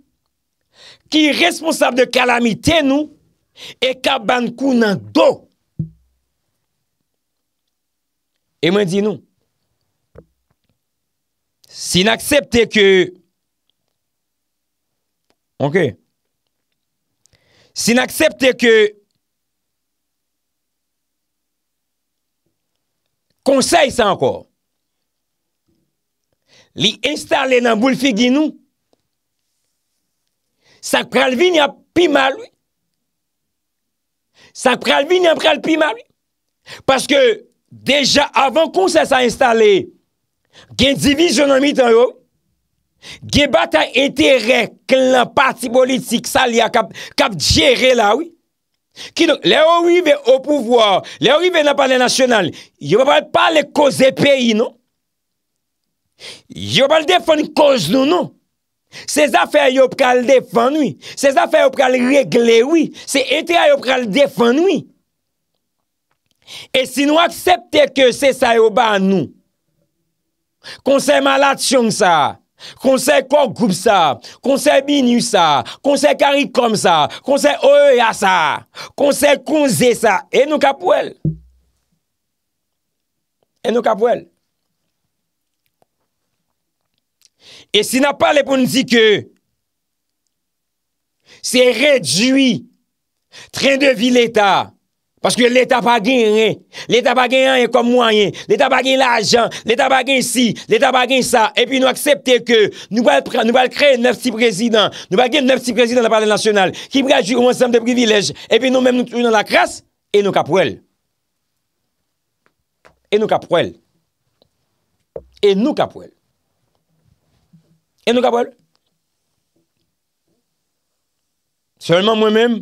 ki responsab de kalamite nou, e kabankou nan do, E mwen di nou, si n'aksepte ke, ok, si n'aksepte ke, konsey sa ankor, li installe nan boulfik di nou, sak pralvi n'yap pi mal, sak pralvi n'yap pralvi pi mal, paske, Deja avan kon se sa installe, gen divizyon an mi tan yo, gen batan entere klan parti politik sa li a kap jere la ou. Ki nou, le orive ou pouvoar, le orive nan panle nasyonal, yo pa pal le koze peyi non? nou. Yo pal defan koze nou nou. Se zafen yo pral defan ou, se zafen yo pral regle ou, se entere yo pral defan ou. E si nou aksepte ke se sa yo ba an nou, kon se malat chonk sa, kon se kong koup sa, kon se binu sa, kon se karik kom sa, kon se oe a sa, kon se kon ze sa, e nou kap wèl. E nou kap wèl. E si nan pale pou nou di ke, se rejoui tren de vil etat, Paske l'Etat pa gen ren, l'Etat pa gen an yon kom mwanyen, l'Etat pa gen l'ajan, l'Etat pa gen si, l'Etat pa gen sa, epi nou aksepte ke nou val kreye 9-6 prezident, nou val gen 9-6 prezident la parten nasyonal, ki prejou yon ansam de privilej, epi nou men nou kreye nan la kras, e nou kapwel. E nou kapwel. E nou kapwel. E nou kapwel. Seleman mwen menm,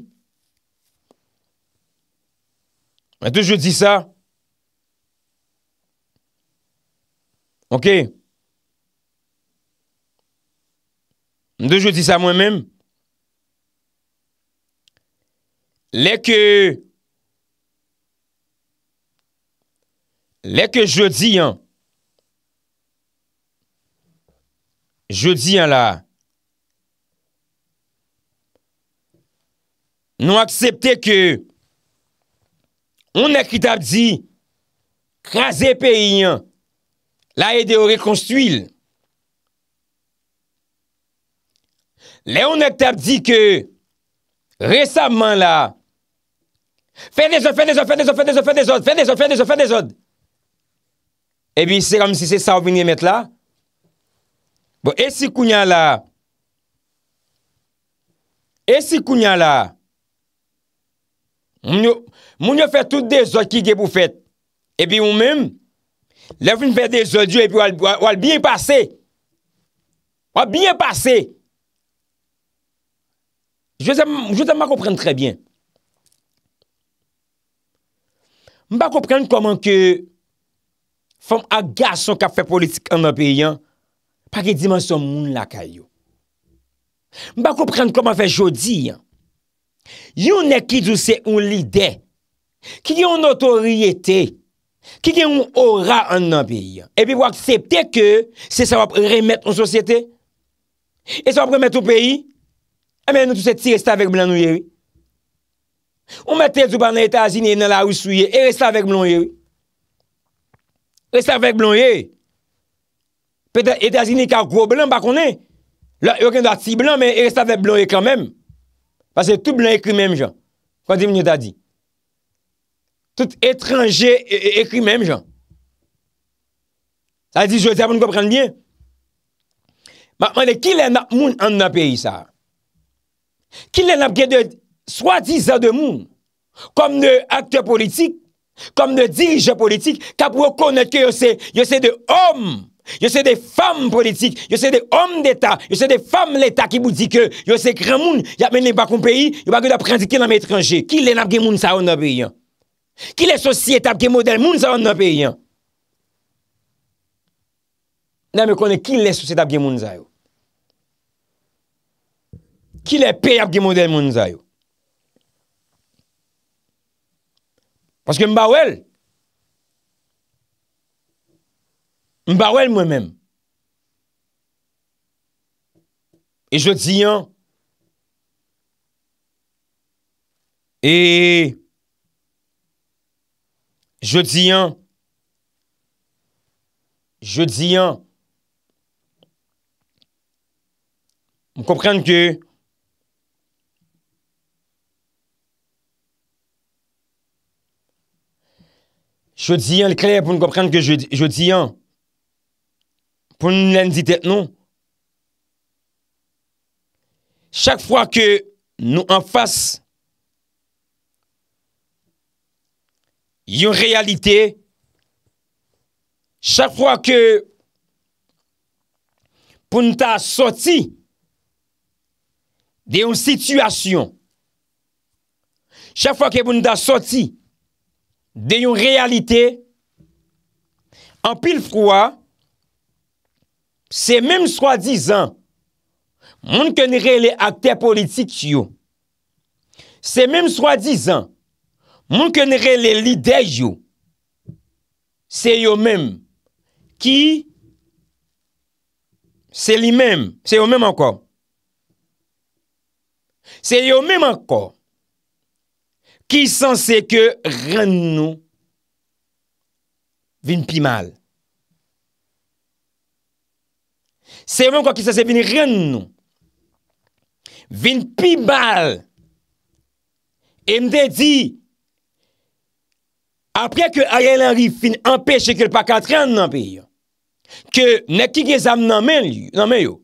De je di sa. Ok. De je di sa mwen men. Lè ke. Lè ke je di an. Je di an la. Nou aksepte ke. On ek ki tab di, kaze pe yon, la e de o rekonstuil. Le, on ek tab di ke, resabman la, fey de zo, fey de zo, fey de zo, fey de zo, fey de zo, fey de zo, fey de zo, fey de zo, fey de zo. E bi, se kam si se sa ou vini met la, bo, e si kounyan la, e si kounyan la, mnou, Moun yo fè tout de zot ki ge pou fèt. E pi ou mèm, lev mèm fè de zot diyo, e pi ou al biyen passe. Ou al biyen passe. Je zèm mèm komprenn trè bè. Mèm mèm komprenn koman ke fèm agas son kap fè politik an apè yon, pa ki dimansyon moun la kalyo. Mèm mèm komprenn koman fè jodi yon. Yon ekid ou se ou lidè, Ki gen yon notoryete, ki gen yon ora an nan peyi. Epi wak septe ke se sa wap remet an sosyete. E sa wap remet an peyi. E men nou tout se ti resta vek blan ou ye. Ou mette zoupan an Etazini nan la ou sou ye, e resta vek blan ou ye. Resta vek blan ou ye. Pe etazini ka kou blan bako ne. La yon ken da ti blan, men e resta vek blan ou ye kanmem. Pase tout blan ekri mem jan. Kwan di vinyo ta di. Tout etranje ekri menm jan. Sa di jwede apon kwa pren mwen. Ma le ki lè nap moun an nan peyi sa. Ki lè nap gen de swa dizan de moun. Kom de akte politik. Kom de dirije politik. Kap wè konet ke yo se. Yo se de om. Yo se de fam politik. Yo se de om deta. Yo se de fam leta ki pou di ke. Yo se kren moun. Ya men ne bakon peyi. Yo bakon de pren di kilan men etranje. Ki lè nap gen moun sa an nan peyi an. Ki lè sosyet ap gen model moun zavon nan pe yon? Nan mè konè ki lè sosyet ap gen model moun zayou? Ki lè pe ap gen model moun zayou? Paske mbawel. Mbawel mwen men. E joti yon. E... Je diyan. Je diyan. Mou komprenn ke. Je diyan lè kè pou mou komprenn ke je diyan. Pou moun lè n di tenon. Chak fwa ke nou an fass. yon realite, chak fwa ke poun ta soti de yon situasyon, chak fwa ke poun ta soti de yon realite, an pil fwa, se menm swa dizan, moun ken re le akte politik yo, se menm swa dizan, Moun ken re le li dey yo. Se yo men. Ki? Se li men. Se yo men anko. Se yo men anko. Ki san se ke ren nou. Vin pi mal. Se yo men anko ki san se vin ren nou. Vin pi bal. E mde di... apre ke Ariel Henry fin empèche ke pak atrean nan peyi, ke nek ki ge zam nan men yo,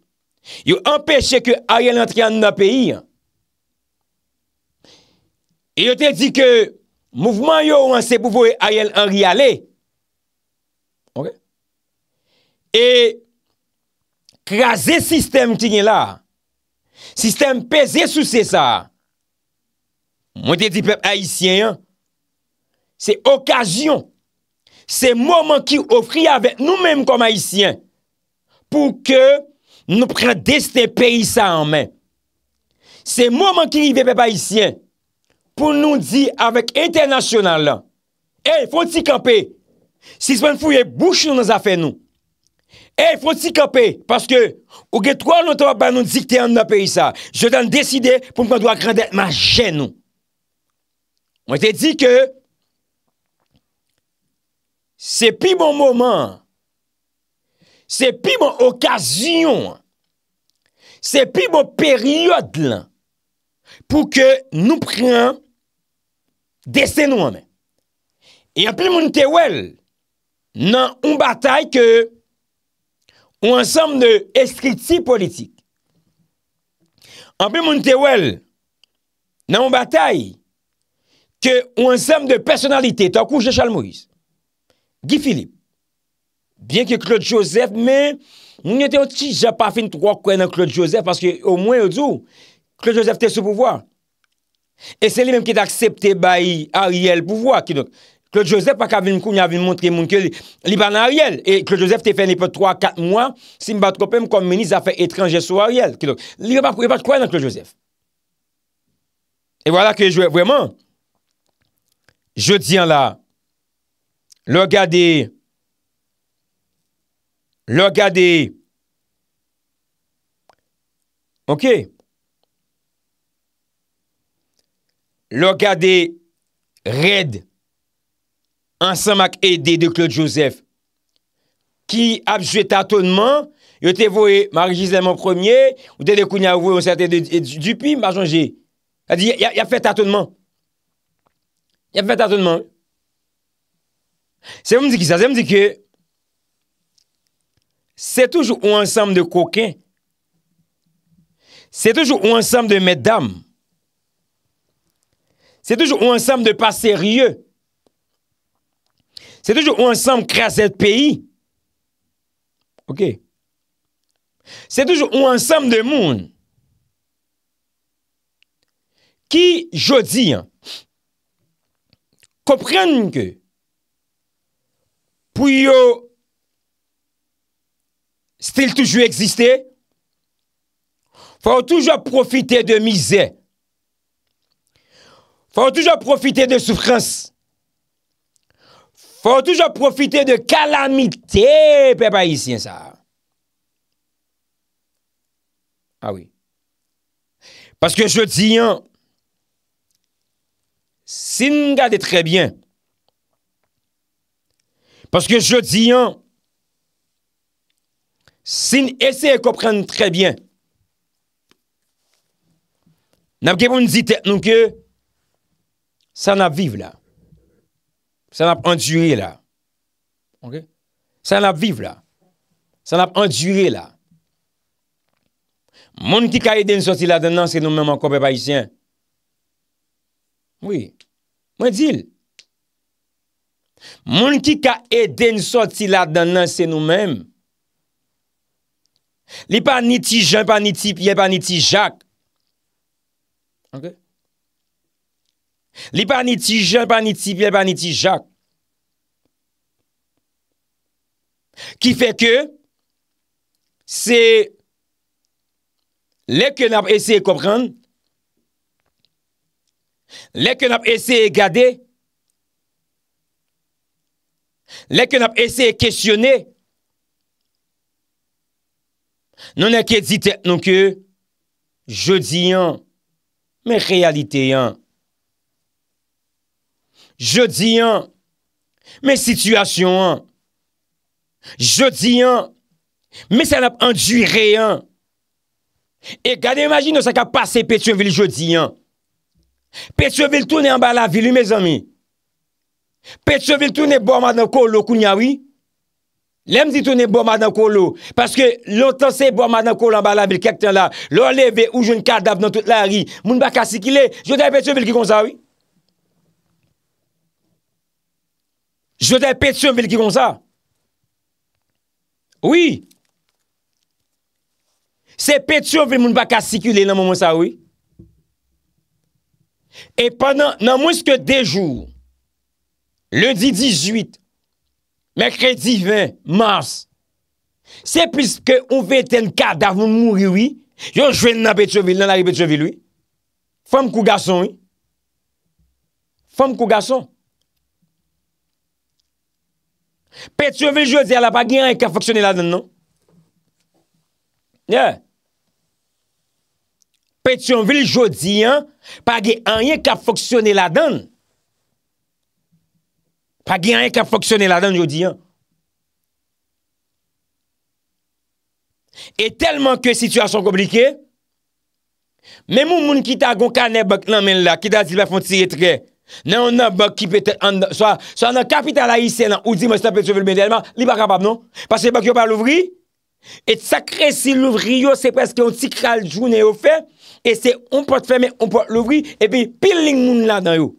yo empèche ke Ariel atrean nan peyi, yo te di ke mouvman yo anse pou voue Ariel Henry ale, e krasè sistem ki gen la, sistem pesè sou se sa, mwen te di pep Haitien yo, Se okasyon, se mouman ki oufri avè nou mèm koma isyen, pou ke nou pren deste peyi sa anmen. Se mouman ki li vepe pa isyen, pou nou di avèk internasyonan lan, e, fwoti kampe, si swen fwoye bouchi nou nan zafè nou. E, eh, fwoti kampe, paske ou ge twan nou tawa ban nou dikte an nan peyi sa. Je dan deside pou mwen dwa krande ma jen nou. Mwen te di ke, Se pi bon moment, se pi bon okasyon, se pi bon peryod lan, pou ke nou pren dese nou anmen. E anpi moun te wel, nan un batay ke ou ansem de estriti politik. Anpi moun te wel, nan un batay ke ou ansem de personalite, ta kouche chalmouise. Gifili. Bien ki Claude Joseph, men, moun yote oti, jap pa fin 3 kwen nan Claude Joseph, paske o mwen yo dzo, Claude Joseph te sou pouvoi. E se li menm ki te aksepte bayi Ariel pouvoi, ki dok. Claude Joseph pa ka vin kou, ni avin montre moun ki li ban Ariel. E Claude Joseph te fè nipo 3-4 mwen, si mba trope m kon menis a fè etranje sou Ariel, ki dok. Li wap pat kwen nan Claude Joseph. E wala ki jwè, vwèman, jwè diyan la Loka de... Loka de... Ok. Loka de Red, ansan mak ede de Claude Joseph, ki apjwe tato nman, yo te voe marijiz lèman premier, ou te de kounya voe ou sa te de dupi, mba janje. A di, ya fe tato nman. Ya fe tato nman. Ya fe tato nman. Se yon m di ki sa, se yon m di ki se toujou ou ansam de koken, se toujou ou ansam de meddam, se toujou ou ansam de pas serye, se toujou ou ansam kre a zet peyi, se toujou ou ansam de moun, ki jodi, koprenn ke pou yo stil toujou eksiste, fò toujou profite de mize, fò toujou profite de soufrans, fò toujou profite de kalamite, pe pa yisien sa. Awi. Ah Paske jw ti an, sin gade trebyen, Paske je diyan, sin ese e kopren nou trebyen, nan ke pou nou zitek nou ke, sa nap vive la. Sa nap endure la. Ok? Sa nap vive la. Sa nap endure la. Moun ki ka yede nou soti la den nan se nou mèman kopè bayisyen. Oui. Mwen dil. Mwen dil. Moun ki ka eden soti la danansen nou menm. Li pa niti jan, pa niti piye, pa niti jak. Li pa niti jan, pa niti piye, pa niti jak. Ki fe ke, se, leke nap eseye kopran, leke nap eseye gade, Lèk yon ap ese e kèsyonè, nonè kè di tèt nou kè, jodi yon, mè realite yon. Jodi yon, mè situasyon yon. Jodi yon, mè se an ap anjou re yon. E gade imagi nou sa ka pase pet yon vil jodi yon. Pet yon vil toune an ba la vil yon mè zami. Petcheville tout ne bo a madan kolo koun ya wi Lem di tout ne bo a madan kolo Paske lontan se bo a madan kolo An ba la vil kek ten la Lole ve ou joun kardav nan tout la ri Moun baka sikile Jotay Petcheville ki kon sa wi Jotay Petcheville ki kon sa Oui Se Petcheville moun baka sikile Nan moun sa wi E panan nan moun se ke de joun Lundi 18, Mekredi 20, Mars, Se pise ke ouve ten ka davon mouri oui, Yo jwen nan Petrovil, nan ari Petrovil oui, Fom kou gason oui, Fom kou gason, Petrovil jodi ala, Page anye ka foksyone la dan nou, Petrovil jodi an, Page anye ka foksyone la dan nou, Pa gen yon yon ka foksyone la dan yon diyan. E telman ke situasyon komplike, men moun moun ki ta gon ka ne bok lan men la, ki ta zi la fon tiye tre, nan yon nan bok ki pete an, so an an kapita la hise nan, ou di moun se nan pete cheve l men den man, li ba kapab non? Pase bok yon pa louvri, et sakre si louvri yo, se preske yon ti kraljou ne yo fe, et se on pot feme, on pot louvri, epi pil ling moun la dan yo.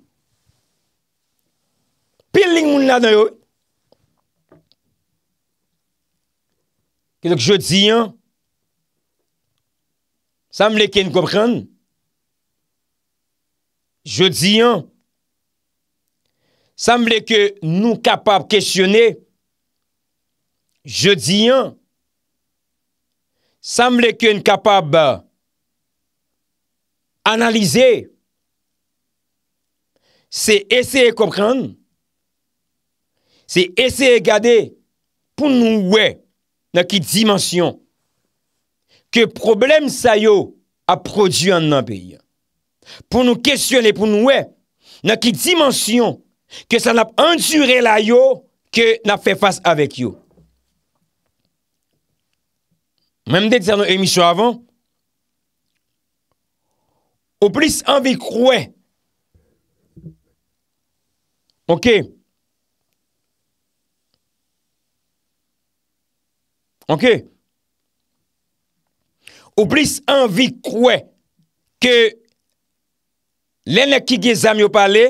Pili moun la nan yo. Kedok jodi an. Samble ke n kopran. Jodi an. Samble ke nou kapab kestyone. Jodi an. Samble ke n kapab. Analize. Se ese kopran. se ese e gade pou nou we na ki dimensyon ke problem sa yo a prodjou an nan peyi. Pou nou kesyon e pou nou we na ki dimensyon ke sa nap endurè la yo ke nap fe fass avèk yo. Mèm de tèr nou emisyon avon, ou plis an vi krouè. Oké, Ou bris anvi kwe ke lè nè ki gè zam yo pale,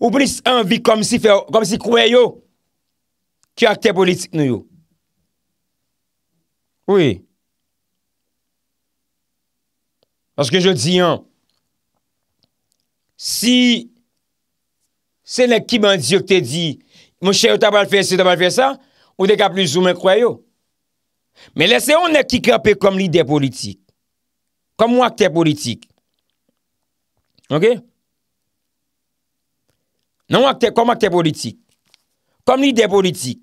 ou bris anvi kom si kwe yo ki akte politik nou yo. Oui. Aske jò di yon, si se nè ki mandi yo kte di, mò chè yo tabal fè se tabal fè sa, mò chè yo tabal fè se tabal fè sa, Ou de ka plizou men kwayo. Men lese ou ne kike apè kom li de politik. Kom wak te politik. Ok. Non wak te, kom wak te politik. Kom li de politik.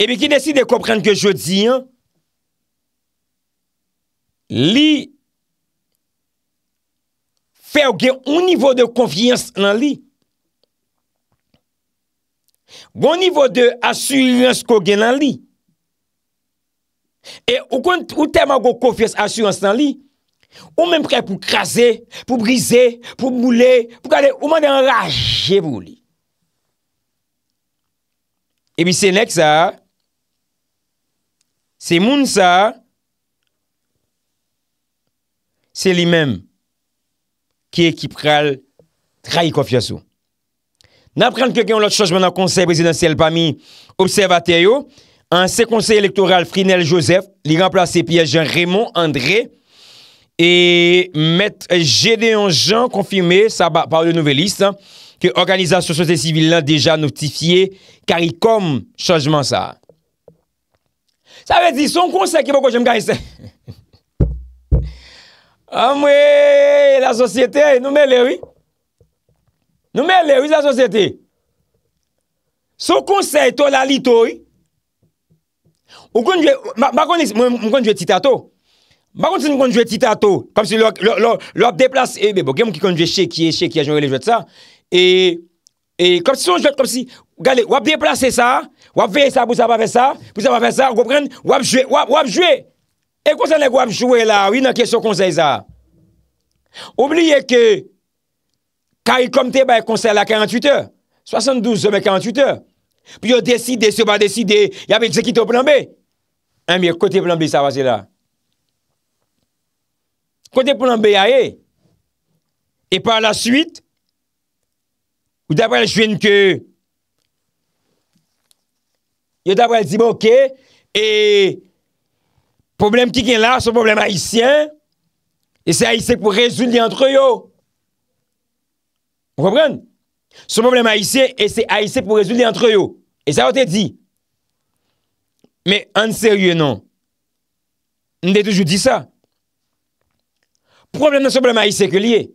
Ebi ki desi de komprenn ke jodi. Li. Fè ou gen ou nivou de konfiyans nan li. Ok. Bon nivou de asyrens ko gen nan li. E ou teman go kofyes asyrens nan li, ou men pre pou krase, pou brise, pou moule, pou kade ou man de an lajje pou li. E bi senek sa, se moun sa, se moun sa, se li men, ki ekip pral trai kofyes ou. N aprenn kèkè yon lot chanjman nan konsey presidansyel pa mi observatèyo, an se konsey elektoral Frinel Joseph li remplase piye Jean Raymond André et jèdè yon Jean konfirmè sa pa ou de nouveliste ki organizasyon sosyete sivile lè an deja notifiye kar yi kom chanjman sa. Sa ve di son konsey ki poko jèm gare se. A mwè, la sosyete nou mè lè wè. Nou mè lè, wè la sosyete. Sou konsey to lalitoy, ou konjwe, mwen konjwe titato, mwen konjwe titato, kom si lòp deplase, e, mwen konjwe chè, chè, chè, ki ajon wè lè jwèt sa, e, e, kom si son jwèt, kom si, wap deplase sa, wap vey sa, pou sa pa fey sa, pou sa pa fey sa, wap jwè, wap jwè, e konjwe lè wap jwè la, wè nan kè sou konsey sa. Obliye ke, Kari komte ba e konser la 48 eur. 72 zome 48 eur. Pi yo deside se ba deside ya pe eksekito plan B. Kote plan B sa vase la. Kote plan B ya e. E pa la suite ou d'avre jwen ke yo d'avre el zi boke e problem ki gen la se problem haisyen e se haisyen pou rezul li antre yo. Vous comprenez? Ce problème haïtien, et c'est haïtien pour résoudre entre eux. Et ça, on te dit. Mais en sérieux, non. On a toujours dit ça. Problème dans ce problème haïtien que lié.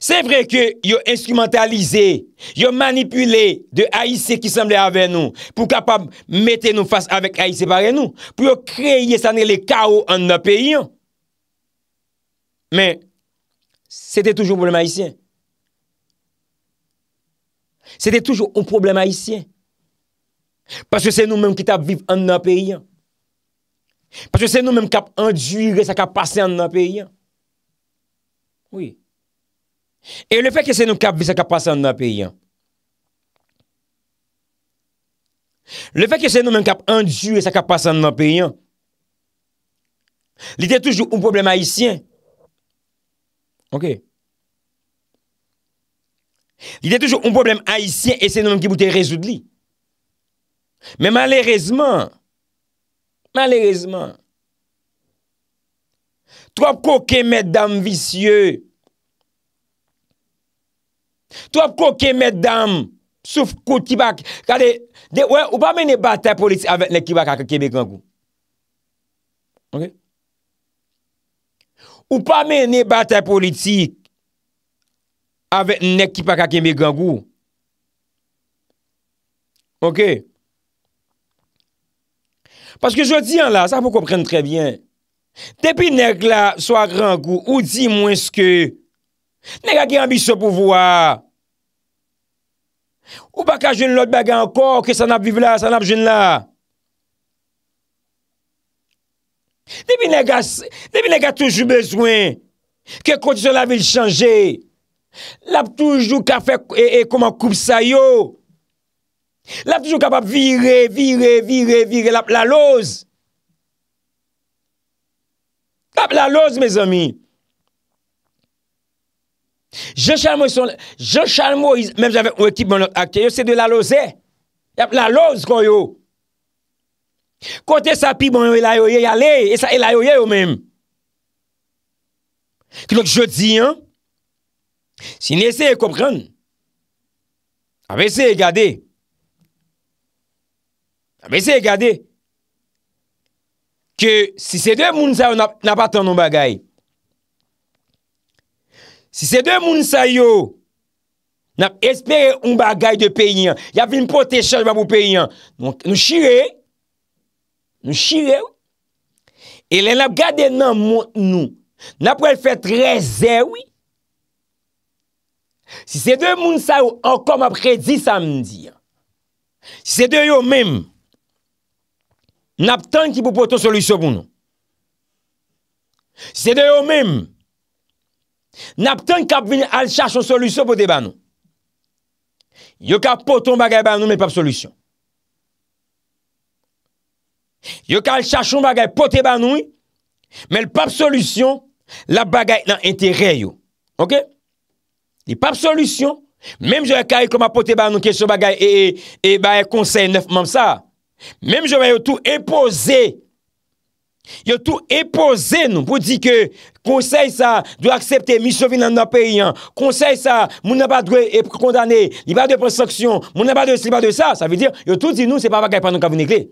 C'est vrai que ont instrumentalisé, ont manipulé de haïtiens qui semblait avec nous pour capable mettre nous face avec haïtiens par nous, pour créer ça le chaos en notre pays. Hein. Mais c'était toujours le problème haïtien. Se te toujou ou problem haisyen. Paske se nou menm ki tap viv an apeyan. Paske se nou menm kap endyure sa kap pase an apeyan. Oui. E le feke se nou kap viv sa kap pase an apeyan. Le feke se nou menm kap endyure sa kap pase an apeyan. Li te toujou ou problem haisyen. Ok. Li de toujou un problem haisyen e se nou moun ki bouten rezoud li. Men malerezman, malerezman, tou ap kou kemed dam visye. Tou ap kou kemed dam souf kou tibak. Ou pa men ne batay politik avet ne tibak ak kebekan kou. Ou pa men ne batay politik avet nek ki pa kake mbe gangou. Ok? Paske jodi an la, sa pou komprenne tre bien. Depi nek la, swa rangou, ou di mwen ske, nek a gen ambisyo pou voua. Ou pa kajen lout baga an kor, ke san ap viv la, san ap jen la. Depi nek a, depi nek a toujou bezwen, ke kondisyon la vil chanje, l ap toujou ka fe e, e koman koup sa yo l ap toujou ka pap vire, vire, vire, vire l ap la loz l ap la loz me zomi je chanmou son je chanmou mèm jave mwen tip mwen akye yo se de la loz e eh? l ap la loz kon yo kote sa pi mwen bon, yo e la yo ye yale e sa e la yo ye yo mèm ki lòk jodi yon Si nese e kompren, a bese e gade, a bese e gade, ke si se de moun sa yo nap atan nou bagay, si se de moun sa yo nap espere nou bagay de peyyan, ya vin pote chanj vabou peyyan, nou chire, nou chire, e lè nap gade nan moun nou, nap wèl fè treze wè, Si se de yon moun sa ou ankom apre di sa mn di, si se de yon mèm, nap ten ki pou poton solusyon pou nou. Si se de yon mèm, nap ten ki kap vin al chachon solusyon pou te ban nou. Yo kap poton bagay ban nou men pap solusyon. Yo kap al chachon bagay poten ban nou, men pap solusyon la bagay nan entere yo. Ok? Ni pap solusyon. Mem jwè kari koma pote ba nou kèchou bagay e, e, e ba e konsey nef mam sa. Mem jwè yo tou epose. Yo tou epose nou. Pou di ke konsey sa dwa aksepte misovi nan nan peyi an. Konsey sa moun apadwe e kondane li ba de prostraksyon. Moun apadwe si ba de sa. Sa vi dir yo tou di nou se pa bagay pa nou ka voun ekle.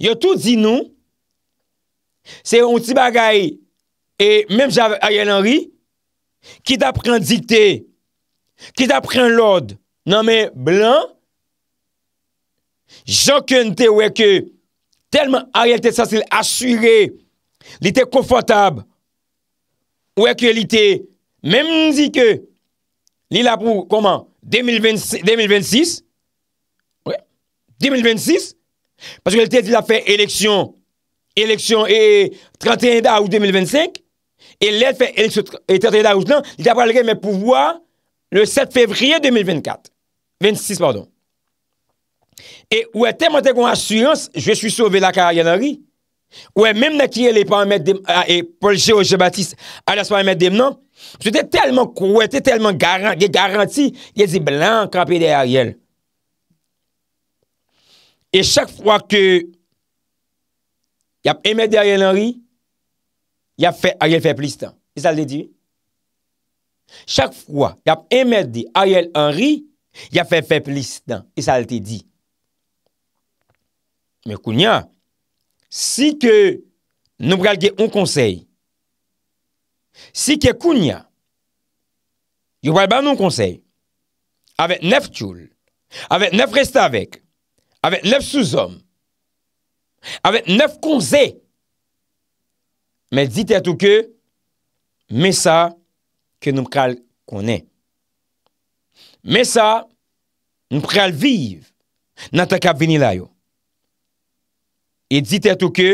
Yo tou di nou se yon ti bagay yon ti bagay Et même j'avais Ariel Henry, qui d'apprend d'ité, qui d'apprend l'ordre, non mais blanc, j'acquente ouèkè, tellement Ariel t'essassil assuré, l'ité confortable, ouèkè l'ité, même n'zit que, l'il a pou, comment, 2026, 2026, parce que l'il t'essassil a fait éleksyon, éleksyon et 31 d'avou 2025, Et l'aide fait, elle était la route il a parlé mes pouvoirs le 7 février 2024. 26, pardon. Et où est tellement de assurance, je suis sauvé la carrière Henry. Ouais, même dans qui les pas de, ah, et Paul Georges Baptiste, à la paramètres de non, c'était tellement cool, était tellement garanti, garanti, il dit blanc crampé derrière elle. Et chaque fois que il y a aimé derrière Henry, y ap fèp listan. E sa l te di? Chak fwa, y ap emèdi, a y el anri, y ap fèp listan. E sa l te di? Me kounya, si ke nou pralge on konsey, si ke kounya, yo pral ban on konsey, avek nef toul, avek nef resta avek, avek nef souzom, avek nef konzè, Men dite atou ke, me sa ke nou pral konen. Me sa, nou pral viv, nan ta kap veni layo. E dite atou ke,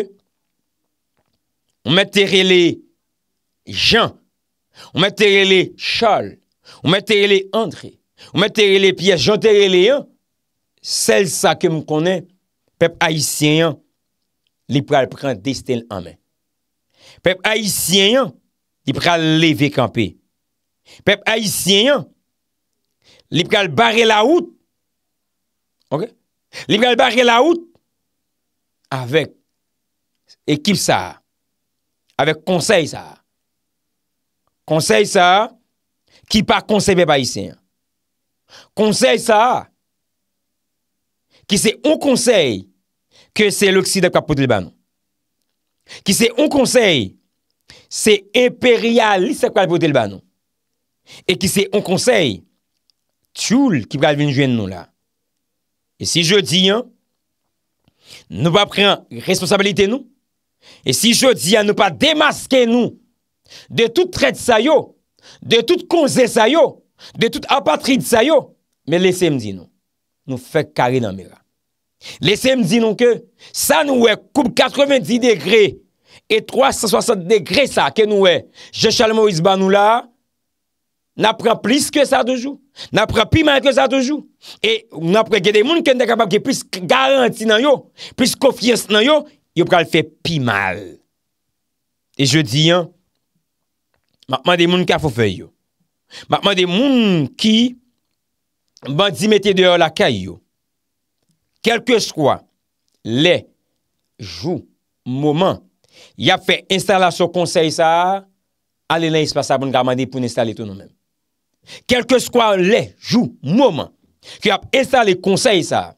ou me terele jan, ou me terele chal, ou me terele andre, ou me terele piye, jan terele yan, sel sa ke mou konen, pep aisyen, li pral pran destel anmen. Pep Aisyen, li pral leve kampe. Pep Aisyen, li pral bare laout. Ok? Li pral bare laout. Avèk ekip sa. Avèk konsey sa. Konsey sa, ki pa konsey pep Aisyen. Konsey sa, ki se ou konsey, ke se l'Okside kapote li banon. Ki se on konsey, se imperialise kwa apotel ba nou. E ki se on konsey, tchoul ki pral vinjwen nou la. E si je di an, nou pa prens responsabilite nou. E si je di an, nou pa demaske nou. De tout trait sa yo, de tout konze sa yo, de tout apatri de sa yo. Me lese mdi nou. Nou fek kare nan mera. Lese m di nou ke, sa nou we koub 90 degre, e 360 degre sa ke nou we, Jechal Moïse ban nou la, napre plis ke sa dojou, napre pi man ke sa dojou, e napre ke de moun ken de kapab ke pis garanti nan yo, pis kofyes nan yo, yo prel fe pi mal. E je di, makman de moun ke afo fe yo, makman de moun ki, ban di mette de or la kay yo, kelke skwa le jou mouman, yap fe installasyon konsey sa, ale la ispa sa pou nou gaman de pou nou installe tou nou men. Kelke skwa le jou mouman, ki yap installe konsey sa,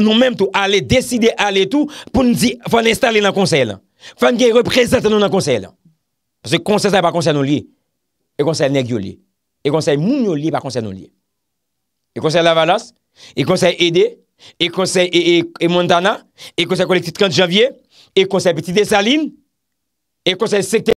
nou men tou ale deside ale tou, pou nou di, pou nou installe nan konsey lan. Fany ki reprezentan nou nan konsey lan. Pase konsey sa pa konsey nou li, e konsey negyo li, e konsey moun yo li pa konsey nou li. E konsey la valas, e konsey ede, Ekonsen Emondana e, e Ekonsen Kolektif 30 Janvier Ekonsen Petite Saline Ekonsen Sekte